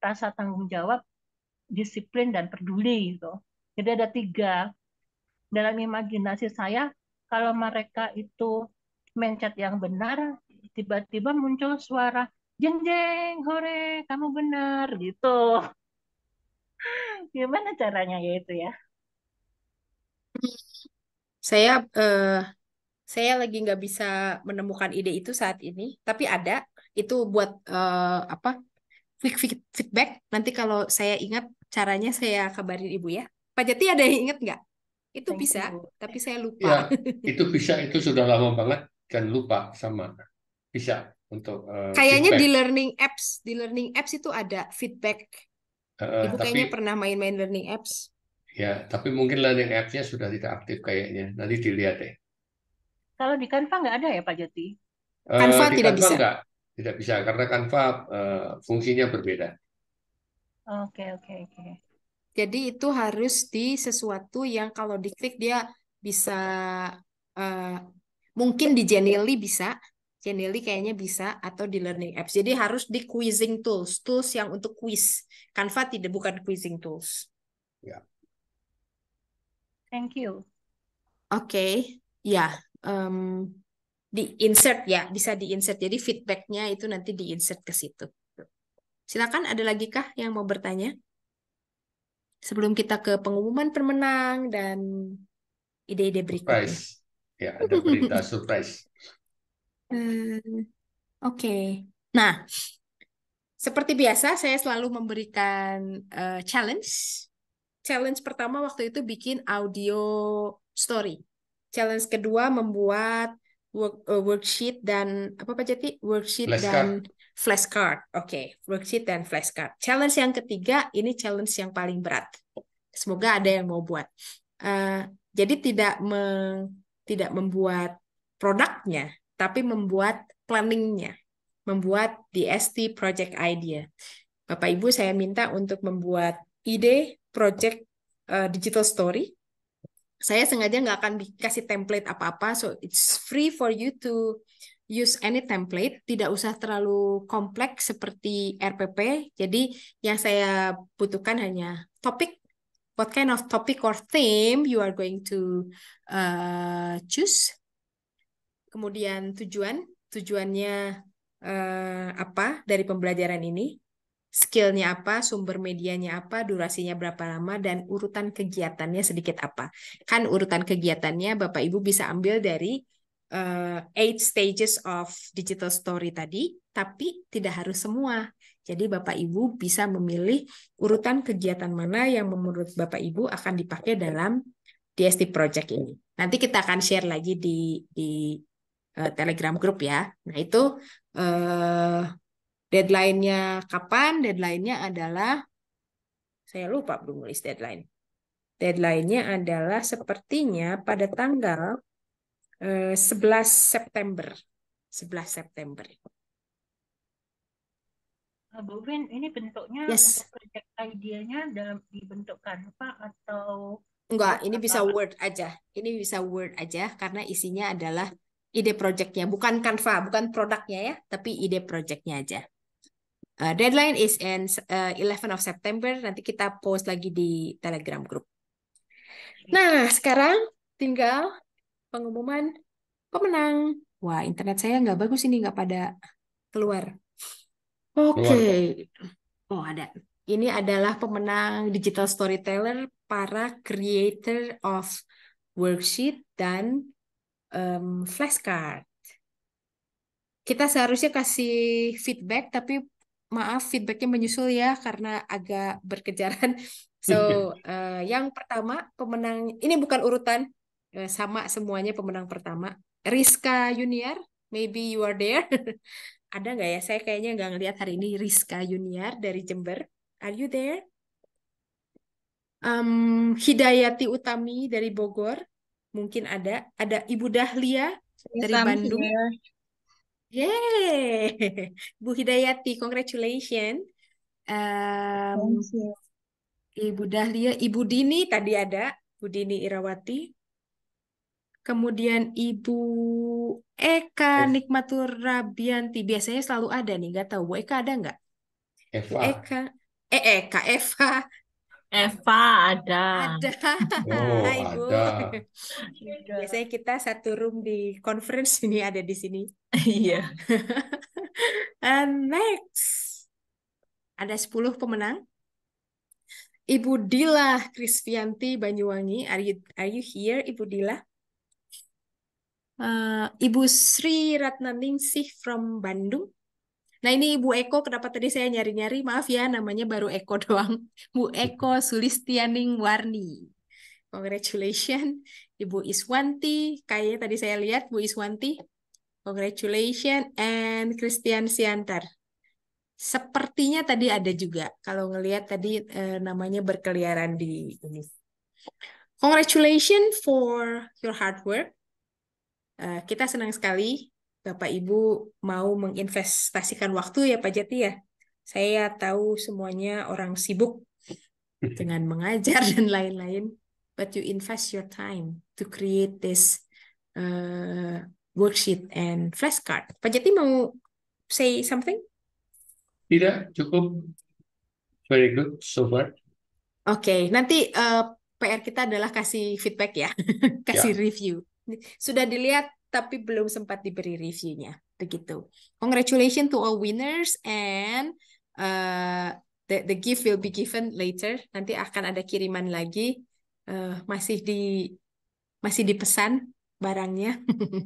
rasa tanggung jawab disiplin dan peduli gitu jadi ada tiga dalam imajinasi saya kalau mereka itu mencet yang benar tiba-tiba muncul suara jeng jeng hore kamu benar gitu gimana caranya ya itu ya hmm. Saya uh, saya lagi nggak bisa menemukan ide itu saat ini, tapi ada itu buat uh, apa feedback. Nanti kalau saya ingat caranya saya kabarin ibu ya. Pak Jati ada yang ingat nggak? Itu bisa, tapi saya lupa. Ya, itu bisa itu sudah lama banget dan lupa sama. Bisa untuk uh, Kayaknya di learning apps, di learning apps itu ada feedback. Uh, Ibu tapi, kayaknya pernah main-main learning apps. Ya, tapi mungkin learning app-nya sudah tidak aktif kayaknya. Nanti dilihat ya. Kalau di Canva nggak ada ya Pak Jati? Uh, di tidak Canva bisa. Enggak. Tidak bisa karena Canva uh, fungsinya berbeda. Oke, okay, oke, okay, oke. Okay. Jadi itu harus di sesuatu yang kalau diklik dia bisa uh, mungkin di Genially bisa, Genially kayaknya bisa atau di learning apps. Jadi harus di quizzing tools, tools yang untuk quiz. Canva tidak bukan quizzing tools. Ya. Thank you. Oke, okay. ya. Yeah. Um, di insert ya, bisa di insert. Jadi feedbacknya itu nanti di insert ke situ. Silakan, ada lagi kah yang mau bertanya? Sebelum kita ke pengumuman pemenang dan ide-ide berikutnya. Surprise. Ya, ada berita surprise. Hmm, Oke. Okay. Nah, seperti biasa saya selalu memberikan uh, challenge challenge pertama waktu itu bikin audio story. Challenge kedua membuat work, uh, worksheet dan apa Pak Jati? Worksheet flashcard. dan flashcard. Oke, okay. worksheet dan flashcard. Challenge yang ketiga ini challenge yang paling berat. Semoga ada yang mau buat. Uh, jadi tidak me, tidak membuat produknya, tapi membuat planningnya, membuat DST project idea. Bapak Ibu saya minta untuk membuat ide project uh, digital story. Saya sengaja nggak akan dikasih template apa-apa, so it's free for you to use any template, tidak usah terlalu kompleks seperti RPP. Jadi yang saya butuhkan hanya topik, what kind of topic or theme you are going to uh, choose. Kemudian tujuan, tujuannya uh, apa dari pembelajaran ini skillnya apa, sumber medianya apa, durasinya berapa lama, dan urutan kegiatannya sedikit apa. Kan urutan kegiatannya Bapak Ibu bisa ambil dari uh, eight stages of digital story tadi, tapi tidak harus semua. Jadi Bapak Ibu bisa memilih urutan kegiatan mana yang menurut Bapak Ibu akan dipakai dalam DST Project ini. Nanti kita akan share lagi di, di uh, Telegram group ya. Nah itu uh, Deadline-nya kapan? Deadline-nya adalah saya lupa belum nulis deadline. Deadline-nya adalah sepertinya pada tanggal 11 eh, September. 11 September. Eh, Bu Win, ini bentuknya yes. untuk project idenya dalam dibentuk Canva atau Enggak, ini bisa Word aja. Ini bisa Word aja karena isinya adalah ide projectnya, bukan Canva, bukan produknya ya, tapi ide projectnya aja. Uh, deadline is in uh, 11 of September. Nanti kita post lagi di Telegram group. Nah, sekarang tinggal pengumuman pemenang. Wah, internet saya nggak bagus ini, nggak pada keluar. Oke. Okay. Oh, ada. Ini adalah pemenang Digital Storyteller para creator of worksheet dan um, flashcard. Kita seharusnya kasih feedback, tapi maaf feedbacknya menyusul ya karena agak berkejaran. So uh, yang pertama pemenang ini bukan urutan uh, sama semuanya pemenang pertama Rizka Junior. Maybe you are there. Ada nggak ya? Saya kayaknya nggak ngelihat hari ini Rizka Junior dari Jember. Are you there? Um, Hidayati Utami dari Bogor mungkin ada. Ada Ibu Dahlia dari Bandung. Yeay! Bu Hidayati, congratulations. Um, Ibu Dahlia, Ibu Dini tadi ada, Bu Dini Irawati. Kemudian Ibu Eka eh. Nikmatur Rabianti. Biasanya selalu ada nih, nggak tahu Bu Eka ada nggak? Eva. Eka, eh Eka, Eva Eva ada. Ada. Oh, Ibu. ada. Biasanya kita satu room di conference ini ada di sini. Iya. And eh, next. Ada 10 pemenang. Ibu Dila Krisvianti Banyuwangi. Are you are you here Ibu Dila? Uh, Ibu Sri Ratnaningsih from Bandung. Nah ini Ibu Eko, kenapa tadi saya nyari-nyari? Maaf ya, namanya baru Eko doang. Bu Eko Sulistianing Warni. Congratulations. Ibu Iswanti, kayaknya tadi saya lihat Bu Iswanti. Congratulations and Christian Siantar. Sepertinya tadi ada juga. Kalau ngelihat tadi eh, namanya berkeliaran di ini. Congratulations for your hard work. Uh, kita senang sekali Bapak Ibu mau menginvestasikan waktu ya Pak Jati ya. Saya tahu semuanya orang sibuk dengan mengajar dan lain-lain, but you invest your time to create this uh, worksheet and flashcard. Pak Jati mau say something? Tidak, cukup. Very good so far. Oke, okay, nanti uh, eh, PR kita adalah kasih feedback ya, kasih yeah. review. Sudah dilihat tapi belum sempat diberi reviewnya. Begitu. Congratulations to all winners and uh, the, the gift will be given later. Nanti akan ada kiriman lagi. Uh, masih di masih dipesan barangnya.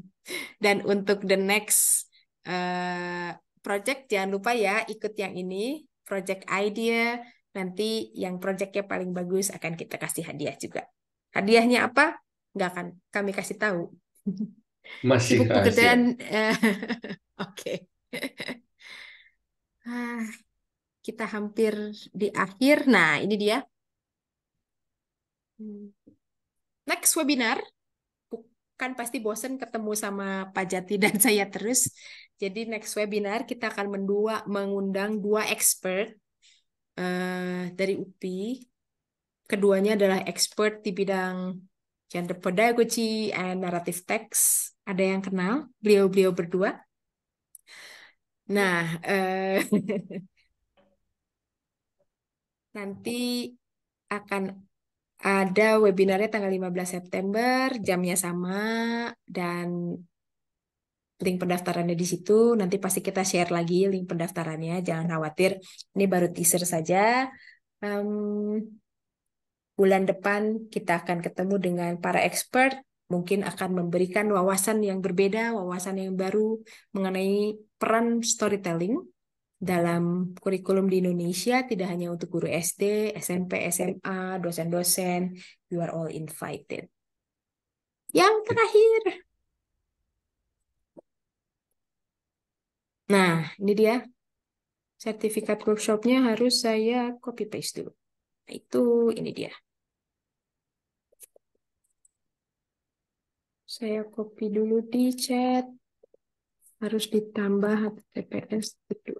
Dan untuk the next uh, project jangan lupa ya ikut yang ini project idea nanti yang projectnya paling bagus akan kita kasih hadiah juga. Hadiahnya apa? Nggak akan kami kasih tahu. Masih sibuk pekerjaan. Eh, oke. Okay. Ah, kita hampir di akhir. Nah, ini dia. Hmm. Next webinar. kan pasti bosen ketemu sama Pak Jati dan saya terus. Jadi next webinar kita akan mendua, mengundang dua expert uh, dari UPI. Keduanya adalah expert di bidang Chandra Pedagogy and Narrative Text. Ada yang kenal beliau-beliau berdua? Nah, eh, nanti akan ada webinarnya tanggal 15 September, jamnya sama, dan link pendaftarannya di situ. Nanti pasti kita share lagi link pendaftarannya, jangan khawatir. Ini baru teaser saja. Um, bulan depan kita akan ketemu dengan para expert mungkin akan memberikan wawasan yang berbeda, wawasan yang baru mengenai peran storytelling dalam kurikulum di Indonesia tidak hanya untuk guru SD, SMP, SMA, dosen-dosen, you are all invited. Yang terakhir. Nah, ini dia. Sertifikat workshopnya harus saya copy paste dulu. Nah, itu ini dia. Saya copy dulu di chat. Harus ditambah HTTPS itu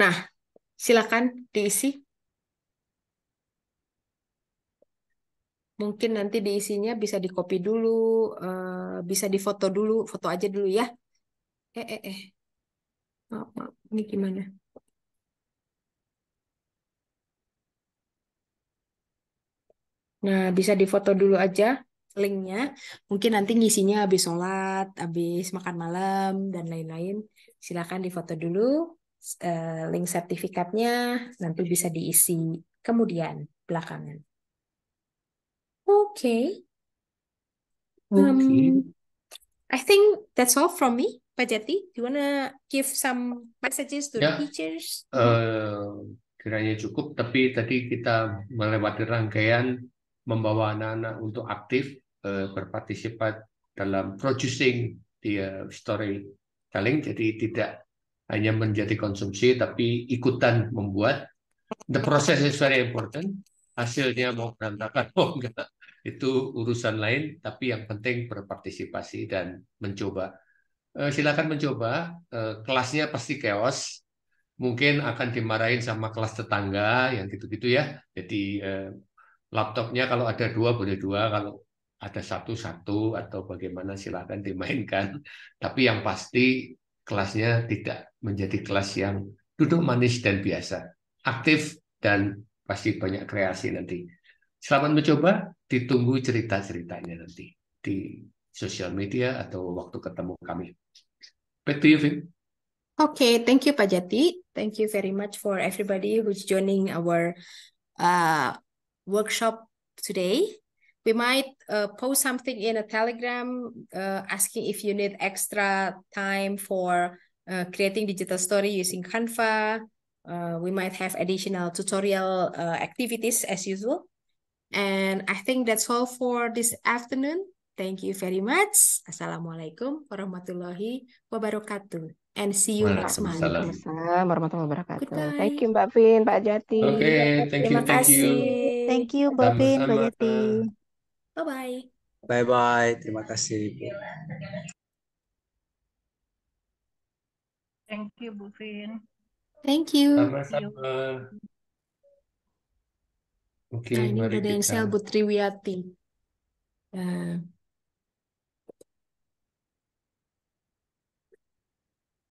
Nah, silakan diisi. Mungkin nanti diisinya bisa di copy dulu, bisa eh, bisa difoto dulu, foto aja dulu ya. Eh, eh, eh. Maaf, maaf. Ini gimana? Nah, bisa difoto dulu aja linknya. Mungkin nanti ngisinya habis sholat, habis makan malam, dan lain-lain. Silahkan difoto dulu eh, link sertifikatnya, nanti bisa diisi kemudian, belakangan. Oke. Okay. Okay. Um, I think that's all from me. Pak Jati. do you wanna give some messages to yeah. the ya, teachers? Uh, kiranya cukup, tapi tadi kita melewati rangkaian membawa anak-anak untuk aktif eh, berpartisipat dalam producing di eh, storytelling jadi tidak hanya menjadi konsumsi tapi ikutan membuat the process is very important hasilnya mau berantakan mau enggak itu urusan lain tapi yang penting berpartisipasi dan mencoba eh, silakan mencoba kelasnya pasti chaos mungkin akan dimarahin sama kelas tetangga yang gitu-gitu ya jadi laptopnya kalau ada dua boleh dua, kalau ada satu-satu atau bagaimana silakan dimainkan. Tapi yang pasti kelasnya tidak menjadi kelas yang duduk manis dan biasa. Aktif dan pasti banyak kreasi nanti. Selamat mencoba, ditunggu cerita-ceritanya nanti di sosial media atau waktu ketemu kami. Back to you, Vin. Okay, thank you, Pak Jati. Thank you very much for everybody who's joining our uh, workshop today. We might uh, post something in a Telegram uh, asking if you need extra time for uh, creating digital story using Canva. Uh, we might have additional tutorial uh, activities as usual. And I think that's all for this afternoon. Thank you very much. Assalamualaikum warahmatullahi wabarakatuh. And see you next month. Assalamualaikum warahmatullahi wabarakatuh. Thank you Mbak Vin, Pak Jati. Okay, thank you, Terima thank you. Thank you, Bobin, Mbak Yati. Bye-bye. Bye-bye. Terima kasih, Thank you, Bu Thank you. Sama-sama. Oke, okay, nah, ini mari Wiyati. Nah.